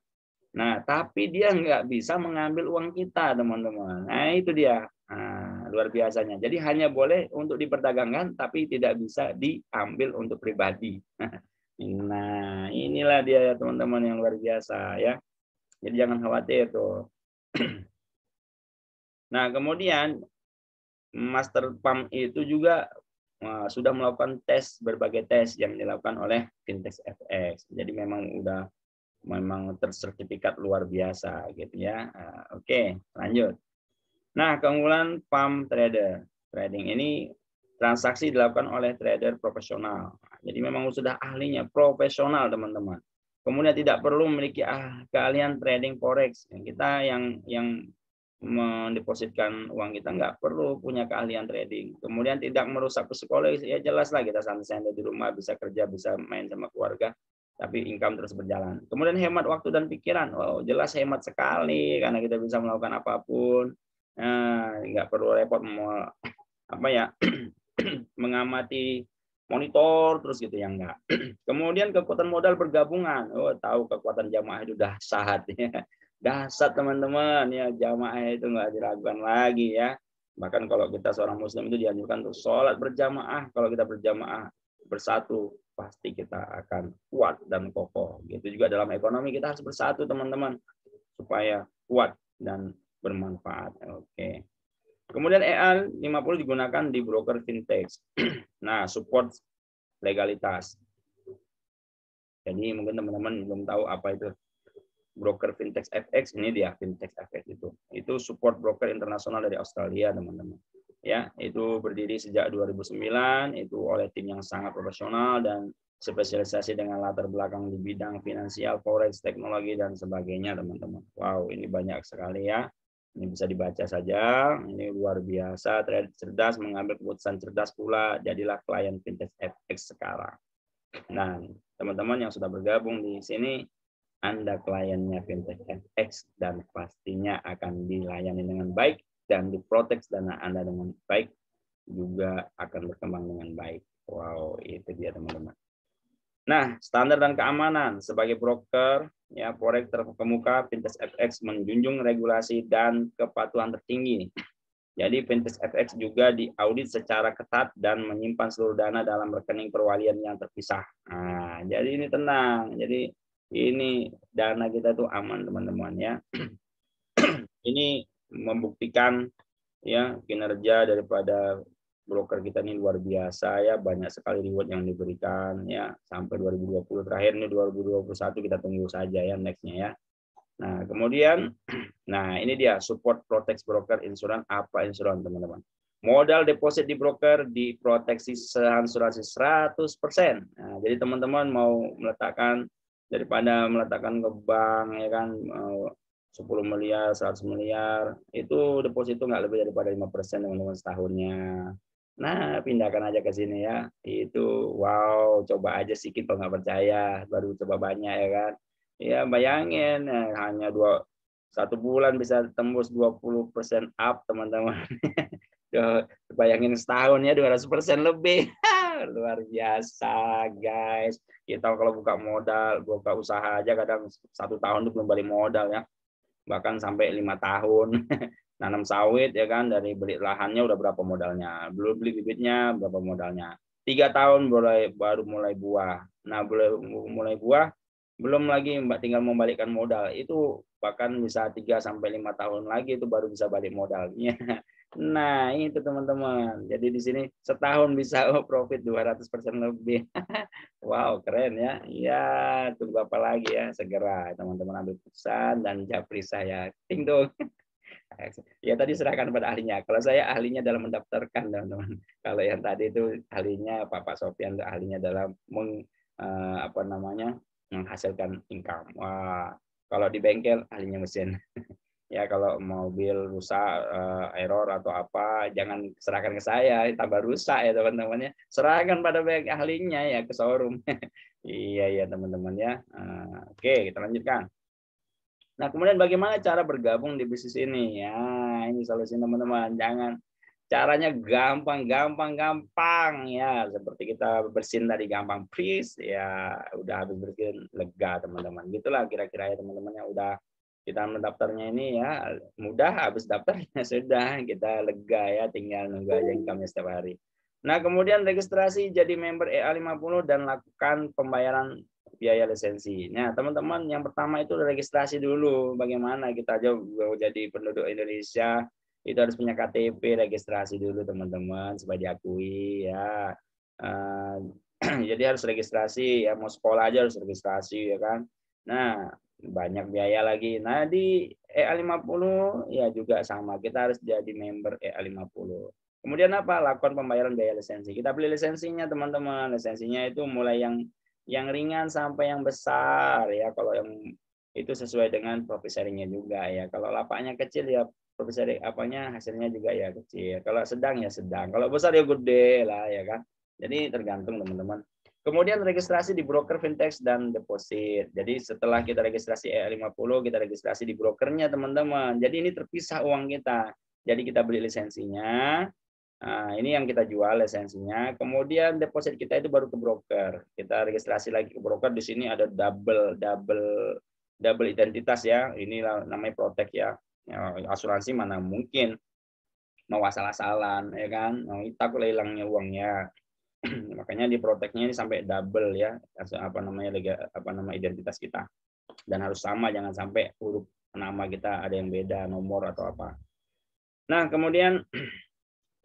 Nah, tapi dia nggak bisa mengambil uang kita, teman-teman. Nah, itu dia. Nah, luar biasanya. Jadi hanya boleh untuk diperdagangkan, tapi tidak bisa diambil untuk pribadi. Nah, inilah dia ya teman-teman yang luar biasa ya. Jadi jangan khawatir tuh. nah, kemudian Master Pam itu juga eh, sudah melakukan tes berbagai tes yang dilakukan oleh Fintech FX. Jadi memang udah memang tersertifikat luar biasa gitu ya. Ah, oke, lanjut. Nah, keunggulan Pam Trader. Trading ini transaksi dilakukan oleh trader profesional. Jadi memang sudah ahlinya, profesional teman-teman. Kemudian tidak perlu memiliki ah, keahlian trading forex. Kita yang yang mendepositkan uang kita nggak perlu punya keahlian trading. Kemudian tidak merusak psikologis, ya jelas lah kita santai-santai di rumah, bisa kerja, bisa main sama keluarga, tapi income terus berjalan. Kemudian hemat waktu dan pikiran, wow jelas hemat sekali karena kita bisa melakukan apapun, nah, nggak perlu repot mau apa ya mengamati monitor terus gitu ya enggak. Kemudian kekuatan modal bergabungan. Oh, tahu kekuatan jamaah itu sahat ya. Dahsyat teman-teman ya jamaah itu enggak diragukan lagi ya. Bahkan kalau kita seorang muslim itu dianjurkan untuk sholat berjamaah. Kalau kita berjamaah bersatu pasti kita akan kuat dan kokoh. Gitu juga dalam ekonomi kita harus bersatu teman-teman supaya kuat dan bermanfaat. Oke. Okay. Kemudian e lima 50 digunakan di broker fintech. nah, support legalitas. Jadi mungkin teman-teman belum tahu apa itu broker fintech FX ini dia fintech FX itu. Itu support broker internasional dari Australia, teman-teman. Ya, itu berdiri sejak 2009, itu oleh tim yang sangat profesional dan spesialisasi dengan latar belakang di bidang finansial, forex, teknologi dan sebagainya, teman-teman. Wow, ini banyak sekali ya. Ini bisa dibaca saja. Ini luar biasa. trader cerdas mengambil keputusan cerdas pula. Jadilah klien fintech FX sekarang. Nah, teman-teman yang sudah bergabung di sini, Anda kliennya fintech FX dan pastinya akan dilayani dengan baik dan diproteksi dana Anda dengan baik juga akan berkembang dengan baik. Wow, itu dia teman-teman. Nah, standar dan keamanan sebagai broker ya forex terkemuka Pintes FX menjunjung regulasi dan kepatuhan tertinggi. Jadi Pintes FX juga diaudit secara ketat dan menyimpan seluruh dana dalam rekening perwalian yang terpisah. Nah, jadi ini tenang. Jadi ini dana kita tuh aman teman-teman ya. ini membuktikan ya kinerja daripada broker kita ini luar biasa ya banyak sekali reward yang diberikan ya sampai 2020 terakhir ini 2021 kita tunggu saja ya nextnya ya nah kemudian nah ini dia support protect broker insurance apa insurance teman-teman modal deposit di broker diproteksi seansurasi 100%. Nah, jadi teman-teman mau meletakkan daripada meletakkan ke bank ya kan 10 miliar, 100 miliar, itu deposit itu nggak lebih daripada 5% teman-teman setahunnya. Nah, pindahkan aja ke sini ya. Itu wow, coba aja sedikit kalau nggak percaya, baru coba banyak ya kan. Ya bayangin ya, hanya dua satu bulan bisa tembus 20% up teman-teman. bayangin setahun ya 200% lebih. Luar biasa guys. Kita ya, kalau buka modal, buka usaha aja kadang satu tahun itu belum balik modal ya. Bahkan sampai lima tahun. nanam sawit ya kan dari beli lahannya udah berapa modalnya belum beli bibitnya berapa modalnya tiga tahun mulai baru mulai buah nah mulai mulai buah belum lagi mbak tinggal membalikkan modal itu bahkan bisa tiga sampai lima tahun lagi itu baru bisa balik modalnya nah itu teman-teman jadi di sini setahun bisa oh, profit 200 persen lebih wow keren ya ya tunggu apa lagi ya segera teman-teman ambil keputusan dan japri saya ting Ya tadi serahkan pada ahlinya. Kalau saya ahlinya dalam mendaftarkan, teman-teman. Kalau yang tadi itu ahlinya Pak Pak Sofian ahlinya dalam meng, uh, apa namanya menghasilkan income. Wah, kalau di bengkel ahlinya mesin. ya kalau mobil rusak, uh, error atau apa, jangan serahkan ke saya, tambah rusak ya teman temannya Serahkan pada ahlinya ya ke showroom. iya ya teman-teman ya. Uh, oke, kita lanjutkan. Nah, kemudian bagaimana cara bergabung di bisnis ini? Ya, ini solusi teman-teman. Jangan caranya gampang, gampang, gampang ya. Seperti kita bersin dari gampang please ya, udah habis bersin lega teman-teman. Gitulah kira-kira ya teman-teman yang udah kita mendaftarnya ini ya mudah habis daftarnya sudah kita lega ya tinggal nunggu aja income setiap hari. Nah, kemudian registrasi jadi member EA50 dan lakukan pembayaran biaya lisensi. Nah, teman-teman yang pertama itu registrasi dulu bagaimana kita aja jadi penduduk Indonesia itu harus punya KTP registrasi dulu teman-teman supaya diakui ya. Eh, jadi harus registrasi ya mau sekolah aja harus registrasi ya kan. Nah, banyak biaya lagi. Nah, di EA50 ya juga sama. Kita harus jadi member EA50. Kemudian apa? Lakukan pembayaran biaya lisensi. Kita beli lisensinya, teman-teman. Lisensinya itu mulai yang yang ringan sampai yang besar ya kalau yang itu sesuai dengan profesorinya juga ya kalau lapaknya kecil ya profesor apanya hasilnya juga ya kecil kalau sedang ya sedang kalau besar ya gede lah ya kan jadi tergantung teman-teman kemudian registrasi di broker fintech dan deposit jadi setelah kita registrasi E50 kita registrasi di brokernya teman-teman jadi ini terpisah uang kita jadi kita beli lisensinya Nah, ini yang kita jual esensinya. Kemudian deposit kita itu baru ke broker. Kita registrasi lagi ke broker. Di sini ada double double double identitas ya. Ini namanya protek ya. ya. Asuransi mana mungkin mau asal-asalan ya kan. Mau takut hilangnya uangnya. Makanya di proteknya ini sampai double ya. Apa namanya lega, apa nama identitas kita. Dan harus sama jangan sampai huruf nama kita ada yang beda, nomor atau apa. Nah, kemudian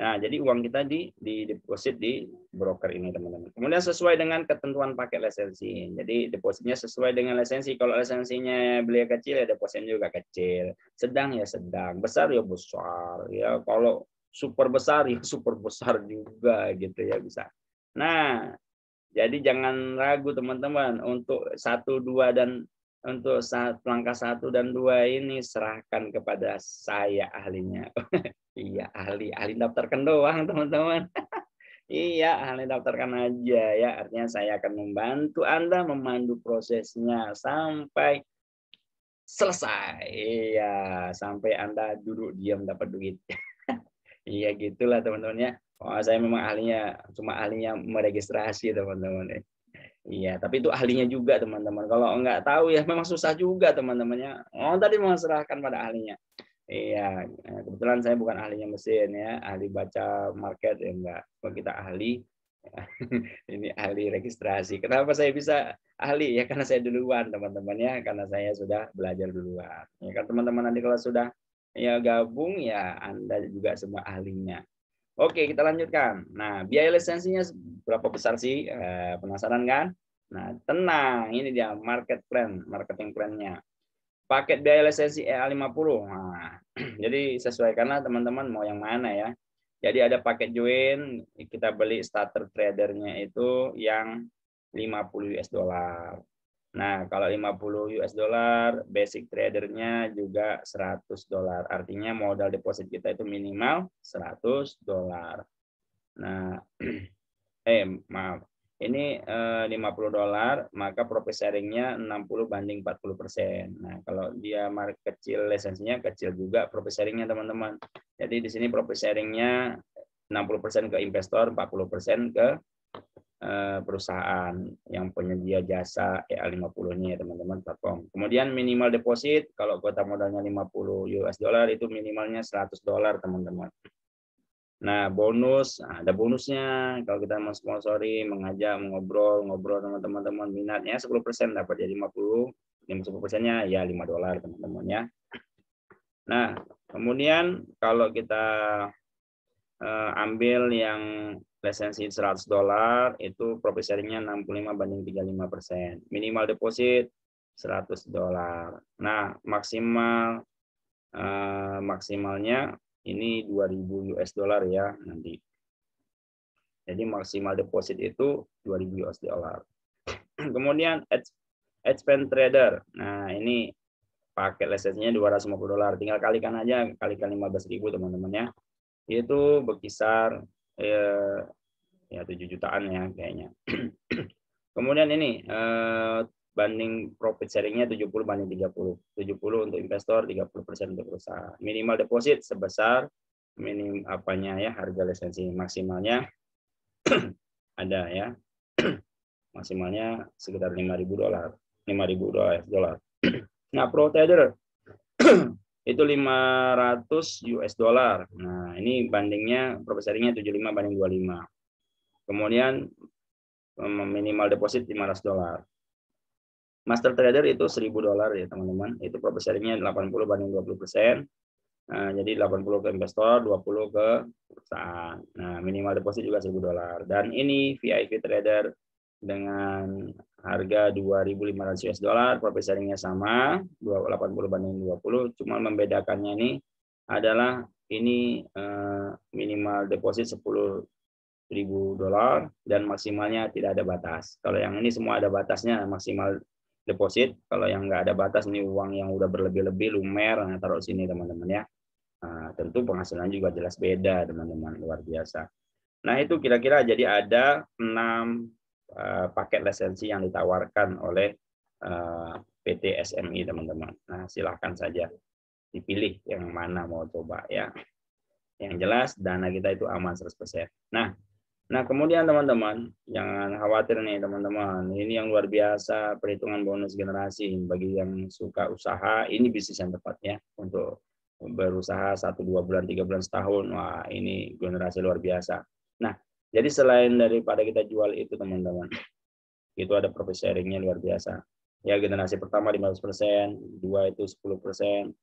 Nah, jadi uang kita di, di deposit di broker ini, teman-teman. Kemudian sesuai dengan ketentuan paket lisensi. Jadi depositnya sesuai dengan lisensi. Kalau lisensinya beliau kecil ya depositnya juga kecil. Sedang ya sedang, besar ya besar. Ya kalau super besar ya super besar juga gitu ya bisa. Nah, jadi jangan ragu teman-teman untuk satu dua dan untuk saat langkah satu dan dua ini serahkan kepada saya ahlinya. iya ahli, ahli daftarkan doang teman-teman. iya ahli daftarkan aja ya. Artinya saya akan membantu Anda memandu prosesnya sampai selesai. Iya sampai Anda duduk diam dapat duit. iya gitulah teman-teman ya. Oh, saya memang ahlinya cuma ahlinya meregistrasi teman-teman. Ya. Iya, tapi itu ahlinya juga teman-teman. Kalau nggak tahu ya memang susah juga teman-temannya. Oh tadi mau serahkan pada ahlinya. Iya, eh, kebetulan saya bukan ahlinya mesin ya, ahli baca market ya enggak. Kalau kita ahli, ini ahli registrasi. Kenapa saya bisa ahli? Ya karena saya duluan teman temannya karena saya sudah belajar duluan. Ya kan teman-teman nanti kalau sudah ya gabung ya Anda juga semua ahlinya. Oke, kita lanjutkan. Nah, biaya lisensinya berapa besar sih? Eh, penasaran kan? Nah, tenang, ini dia market plan, marketing plan-nya. Paket biaya lisensi EA50. Nah, jadi sesuaikanlah teman-teman mau yang mana ya. Jadi ada paket join, kita beli starter tradernya itu yang 50 US dollar. Nah, kalau 50 US dollar, basic tradernya juga 100 dolar. Artinya modal deposit kita itu minimal 100 dolar. Nah, eh maaf. Ini eh, 50 dolar, maka profit sharingnya 60 banding 40 persen. Nah, kalau dia market kecil, lisensinya kecil juga profit sharingnya teman-teman. Jadi di sini profit sharingnya 60 persen ke investor, 40 persen ke Eh, perusahaan yang penyedia jasa EA50 ini ya teman-teman platform. Kemudian minimal deposit kalau kuota modalnya 50 US dollar itu minimalnya 100 dollar teman-teman. Nah, bonus nah, ada bonusnya kalau kita mau sponsori, mengajak, mengobrol, ngobrol sama teman-teman minatnya 10% dapat jadi 50, 50 persennya ya 5 dolar teman-teman ya. Nah, kemudian kalau kita eh, ambil yang lisensi 100 dolar itu profit sharingnya 65 banding 35 persen. Minimal deposit 100 dolar. Nah, maksimal uh, maksimalnya ini 2000 US dollar ya nanti. Jadi maksimal deposit itu 2000 US dollar. Kemudian expense trader. Nah, ini paket lisensinya 250 dolar. Tinggal kalikan aja kalikan 15.000 teman-teman ya. Itu berkisar Iya. ya ya 7 jutaan ya kayaknya. Kemudian ini eh, banding profit sharingnya 70 banding 30. 70 untuk investor, 30 persen untuk perusahaan. Minimal deposit sebesar minim apanya ya harga lisensi maksimalnya ada ya maksimalnya sekitar 5.000 dolar 5.000 ribu dolar nah pro trader itu 500 US dollar. Nah, ini bandingnya profit 75 banding 25. Kemudian minimal deposit 500 dollar. Master trader itu 1000 dolar ya, teman-teman. Itu profit 80 banding 20 persen. Nah, jadi 80 ke investor, 20 ke perusahaan. Nah, minimal deposit juga 1000 dolar. Dan ini VIP trader dengan harga 2.500 US dollar, profit sharingnya sama, 80 banding 20, cuma membedakannya ini adalah ini eh, minimal deposit 10.000 dolar dan maksimalnya tidak ada batas. Kalau yang ini semua ada batasnya, maksimal deposit. Kalau yang nggak ada batas, ini uang yang udah berlebih-lebih, lumer, nah, taruh sini teman-teman ya. Nah, tentu penghasilan juga jelas beda, teman-teman. Luar biasa. Nah, itu kira-kira jadi ada 6 Eh, paket lisensi yang ditawarkan oleh eh, PT SMI teman-teman. Nah silahkan saja dipilih yang mana mau coba ya. Yang jelas dana kita itu aman 100%. Nah Nah, kemudian teman-teman, jangan khawatir nih teman-teman. Ini yang luar biasa, perhitungan bonus generasi bagi yang suka usaha, ini bisnis yang tepat ya untuk berusaha satu dua bulan, tiga bulan, setahun. Wah, ini generasi luar biasa. Nah, jadi selain daripada kita jual itu teman-teman, itu ada profit sharingnya luar biasa. Ya generasi pertama 15%, dua itu 10%,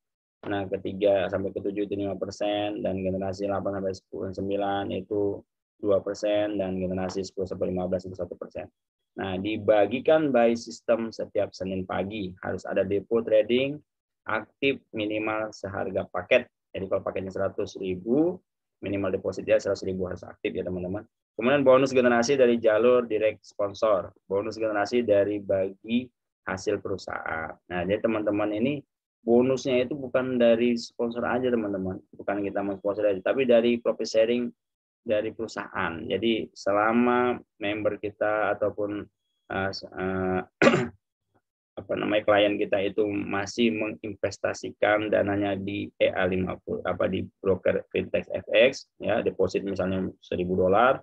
nah ketiga sampai ketujuh itu 5%, dan generasi 8 sampai 10, 9 itu 2%, dan generasi 10 sampai 15 itu 1%. Nah, dibagikan by sistem setiap Senin pagi. Harus ada depo trading, aktif minimal seharga paket. Jadi kalau paketnya 100 ribu, minimal depositnya 100 ribu harus aktif ya teman-teman. Kemudian bonus generasi dari jalur direct sponsor, bonus generasi dari bagi hasil perusahaan. Nah, jadi teman-teman ini bonusnya itu bukan dari sponsor aja teman-teman, bukan kita mensponsor aja, tapi dari profit sharing dari perusahaan. Jadi selama member kita ataupun uh, uh, apa namanya klien kita itu masih menginvestasikan dananya di EA50 apa di broker fintech FX ya deposit misalnya 1000 dolar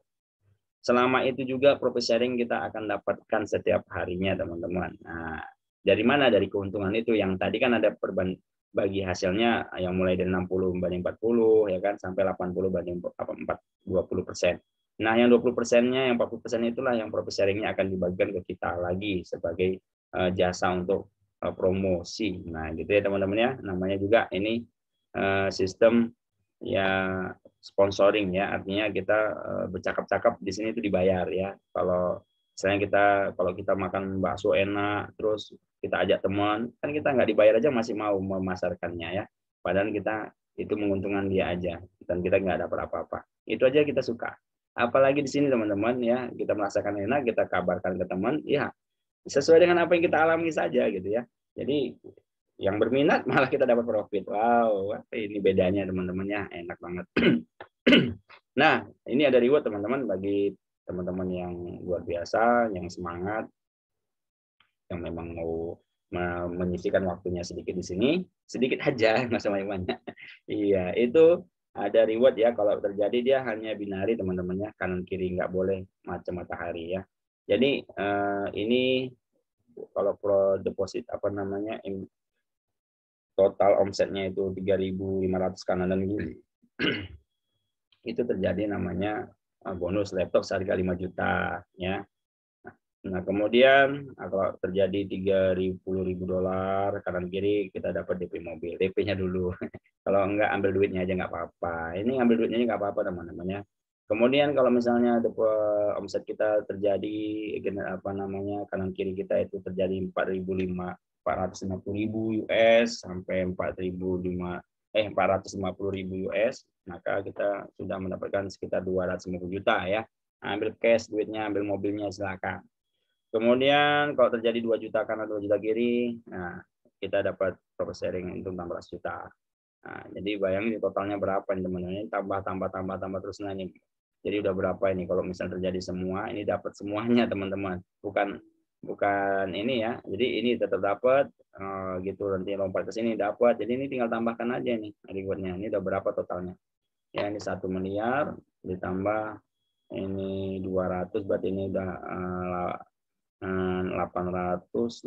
selama itu juga profit sharing kita akan dapatkan setiap harinya teman-teman nah dari mana dari keuntungan itu yang tadi kan ada perban bagi hasilnya yang mulai dari 60 banding 40 ya kan sampai 80 banding 20 persen Nah, yang 20 persennya, yang 40 persen itulah yang profit sharingnya akan dibagikan ke kita lagi sebagai uh, jasa untuk uh, promosi. Nah, gitu ya teman-teman ya. Namanya juga ini uh, sistem ya sponsoring ya. Artinya kita uh, bercakap-cakap di sini itu dibayar ya. Kalau misalnya kita kalau kita makan bakso enak terus kita ajak teman, kan kita nggak dibayar aja masih mau memasarkannya ya. Padahal kita itu menguntungkan dia aja dan kita nggak dapat apa-apa. Itu aja kita suka apalagi di sini teman-teman ya kita merasakan enak kita kabarkan ke teman ya sesuai dengan apa yang kita alami saja gitu ya. Jadi yang berminat malah kita dapat profit. Wow, ini bedanya teman teman ya, enak banget. nah, ini ada reward teman-teman bagi teman-teman yang luar biasa, yang semangat, yang memang mau menyisikan waktunya sedikit di sini, sedikit aja nggak sama yang banyak. iya, itu ada reward ya kalau terjadi dia hanya binari teman-temannya kanan kiri nggak boleh macam matahari ya jadi uh, ini kalau pro deposit apa namanya total omsetnya itu 3.500 Kanada gini. Hmm. itu terjadi namanya eh, bonus laptop seharga 5 juta ya. Nah, kemudian nah, kalau terjadi 30.000 dolar kanan kiri kita dapat DP mobil, DP-nya dulu. kalau enggak ambil duitnya aja enggak apa-apa. Ini ambil duitnya enggak apa-apa teman-teman namanya Kemudian kalau misalnya ada omset kita terjadi apa namanya kanan kiri kita itu terjadi 4.005 450.000 US sampai 4.500 eh 450.000 US maka kita sudah mendapatkan sekitar 250 juta ya. Ambil cash duitnya, ambil mobilnya silakan. Kemudian kalau terjadi 2 juta kanan 2 juta kiri, nah kita dapat profit sharing untuk 16 juta. Nah, jadi bayangin totalnya berapa nih teman-teman. Ini tambah, tambah, tambah, tambah terus nanya. Jadi udah berapa ini kalau misalnya terjadi semua, ini dapat semuanya teman-teman. Bukan bukan ini ya. Jadi ini tetap dapat eh, gitu nanti lompat ke sini dapat. Jadi ini tinggal tambahkan aja nih rewardnya. Ini udah berapa totalnya? Ya ini satu miliar ditambah ini 200 berarti ini udah uh, 800 800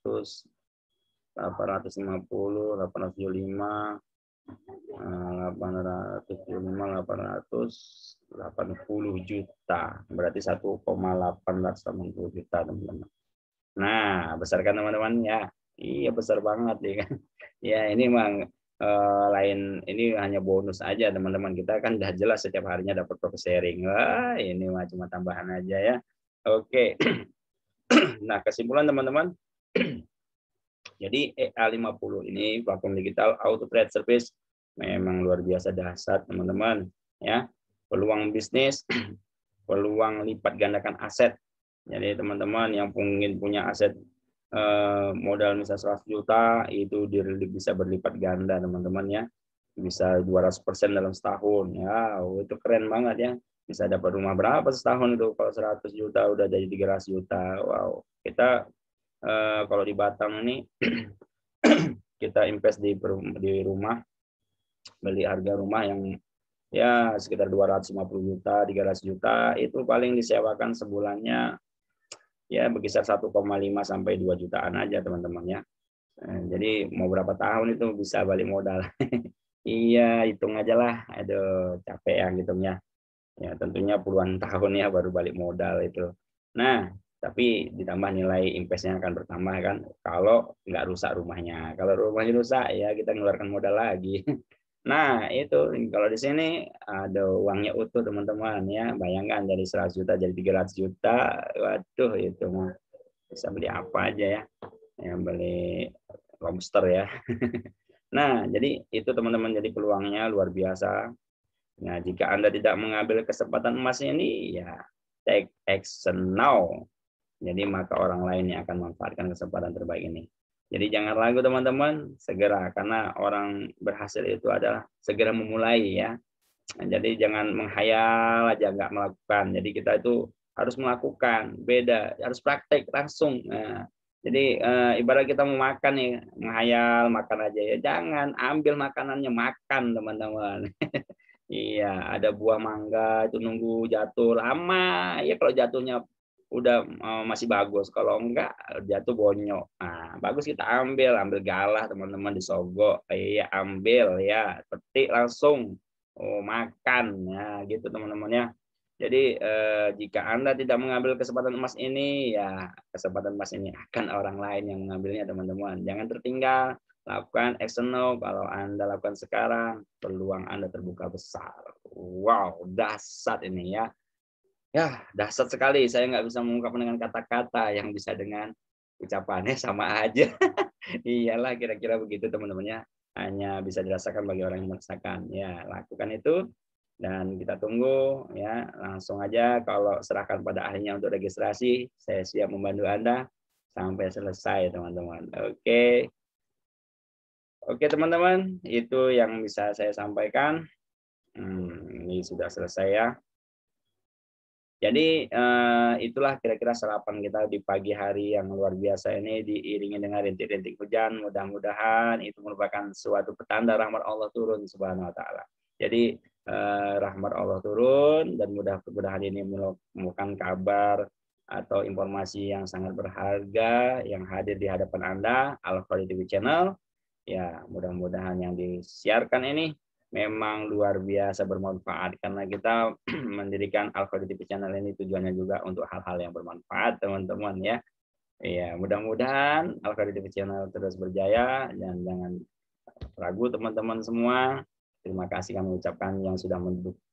850 875 875 ah, 880 juta. Berarti 1,880 juta, teman-teman. Nah, besarkan teman-teman ya. Iya, besar banget ya kan. Ya, ini memang eh, lain ini hanya bonus aja teman-teman. Kita kan udah jelas setiap harinya dapat profit sharing. Wah, ini mah cuma tambahan aja ya. Oke. nah, kesimpulan teman-teman Jadi EA50 ini platform digital auto trade service memang luar biasa dahsyat teman-teman ya. Peluang bisnis, peluang lipat gandakan aset. Jadi teman-teman yang ingin punya aset eh, modal misalnya 100 juta itu bisa berlipat ganda teman-teman ya. Bisa 200% dalam setahun. Ya, oh, itu keren banget ya bisa dapat rumah berapa setahun itu kalau 100 juta udah jadi 300 juta wow kita Eh, kalau di Batam ini kita invest di di rumah beli harga rumah yang ya sekitar 250 juta, 300 juta itu paling disewakan sebulannya ya berkisar 1,5 sampai 2 jutaan aja teman-teman ya. Eh, jadi mau berapa tahun itu bisa balik modal. iya, hitung aja lah. Aduh, capek ya hitungnya. Ya tentunya puluhan tahun ya baru balik modal itu. Nah, tapi ditambah nilai investnya akan bertambah kan kalau nggak rusak rumahnya kalau rumahnya rusak ya kita ngeluarkan modal lagi nah itu kalau di sini ada uangnya utuh teman-teman ya bayangkan dari 100 juta jadi 300 juta waduh itu mah bisa beli apa aja ya yang beli lobster ya nah jadi itu teman-teman jadi peluangnya luar biasa nah jika anda tidak mengambil kesempatan emas ini ya take action now jadi maka orang lain yang akan memanfaatkan kesempatan terbaik ini. Jadi jangan ragu teman-teman, segera karena orang berhasil itu adalah segera memulai ya. Jadi jangan menghayal aja nggak melakukan. Jadi kita itu harus melakukan, beda, harus praktek langsung. Nah, jadi eh, ibarat kita mau makan nih, menghayal makan aja ya. Jangan ambil makanannya makan teman-teman. iya, ada buah mangga itu nunggu jatuh lama. Ya kalau jatuhnya udah uh, masih bagus. Kalau enggak jatuh bonyok. Nah, bagus kita ambil, ambil galah teman-teman di sogo. Iya, ambil ya, petik langsung. Oh, makan ya, gitu teman-temannya. Jadi eh, jika Anda tidak mengambil kesempatan emas ini, ya kesempatan emas ini akan orang lain yang mengambilnya teman-teman. Jangan tertinggal, lakukan action Kalau Anda lakukan sekarang, peluang Anda terbuka besar. Wow, dasar ini ya ya dahsyat sekali saya nggak bisa mengungkapkan dengan kata-kata yang bisa dengan ucapannya sama aja iyalah kira-kira begitu teman-temannya hanya bisa dirasakan bagi orang yang merasakan ya lakukan itu dan kita tunggu ya langsung aja kalau serahkan pada ahlinya untuk registrasi saya siap membantu anda sampai selesai teman-teman oke oke teman-teman itu yang bisa saya sampaikan hmm, ini sudah selesai ya jadi uh, itulah kira-kira sarapan kita di pagi hari yang luar biasa ini diiringi dengan rintik-rintik hujan. Mudah-mudahan itu merupakan suatu petanda rahmat Allah turun subhanahu wa taala. Jadi uh, rahmat Allah turun dan mudah-mudahan ini merupakan kabar atau informasi yang sangat berharga yang hadir di hadapan Anda Al-Qur'an TV Channel. Ya, mudah-mudahan yang disiarkan ini memang luar biasa bermanfaat karena kita mendirikan Alpha TV Channel ini tujuannya juga untuk hal-hal yang bermanfaat teman-teman ya. Iya, mudah-mudahan Alpha TV Channel terus berjaya dan jangan ragu teman-teman semua. Terima kasih kami ucapkan yang sudah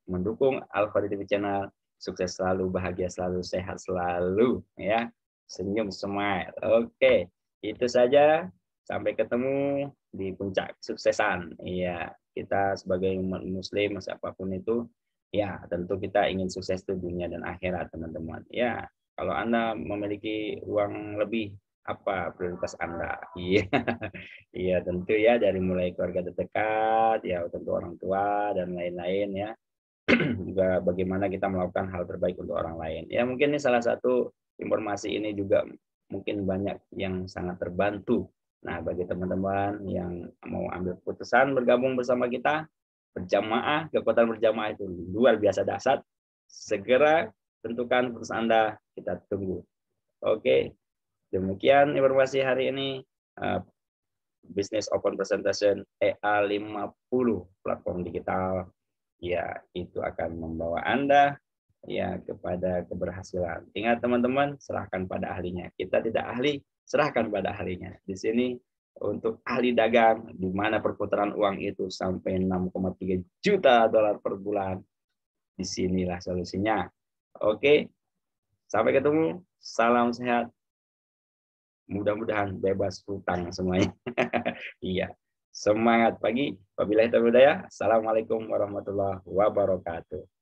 mendukung Alpha TV Channel. Sukses selalu, bahagia selalu, sehat selalu ya. Senyum smile. Oke, itu saja. Sampai ketemu di puncak kesuksesan, Iya, kita sebagai umat muslim masa apapun itu ya tentu kita ingin sukses di dunia dan akhirat, teman-teman. Ya, kalau Anda memiliki uang lebih apa prioritas Anda? Iya. iya, tentu ya dari mulai keluarga terdekat, ya tentu orang tua dan lain-lain ya. juga bagaimana kita melakukan hal terbaik untuk orang lain. Ya, mungkin ini salah satu informasi ini juga mungkin banyak yang sangat terbantu Nah, bagi teman-teman yang mau ambil keputusan bergabung bersama kita, berjamaah, kekuatan berjamaah itu luar biasa dasar. Segera tentukan keputusan Anda, kita tunggu. Oke, demikian informasi hari ini. Eh, Business Open Presentation EA50 platform digital. Ya, itu akan membawa Anda ya kepada keberhasilan. Ingat teman-teman, serahkan pada ahlinya. Kita tidak ahli, serahkan pada ahlinya. Di sini untuk ahli dagang di mana perputaran uang itu sampai 6,3 juta dolar per bulan. di sinilah solusinya. Oke. Sampai ketemu. Salam sehat. Mudah-mudahan bebas hutang semuanya. iya. Semangat pagi. Wabillahi taufiq Assalamualaikum warahmatullahi wabarakatuh.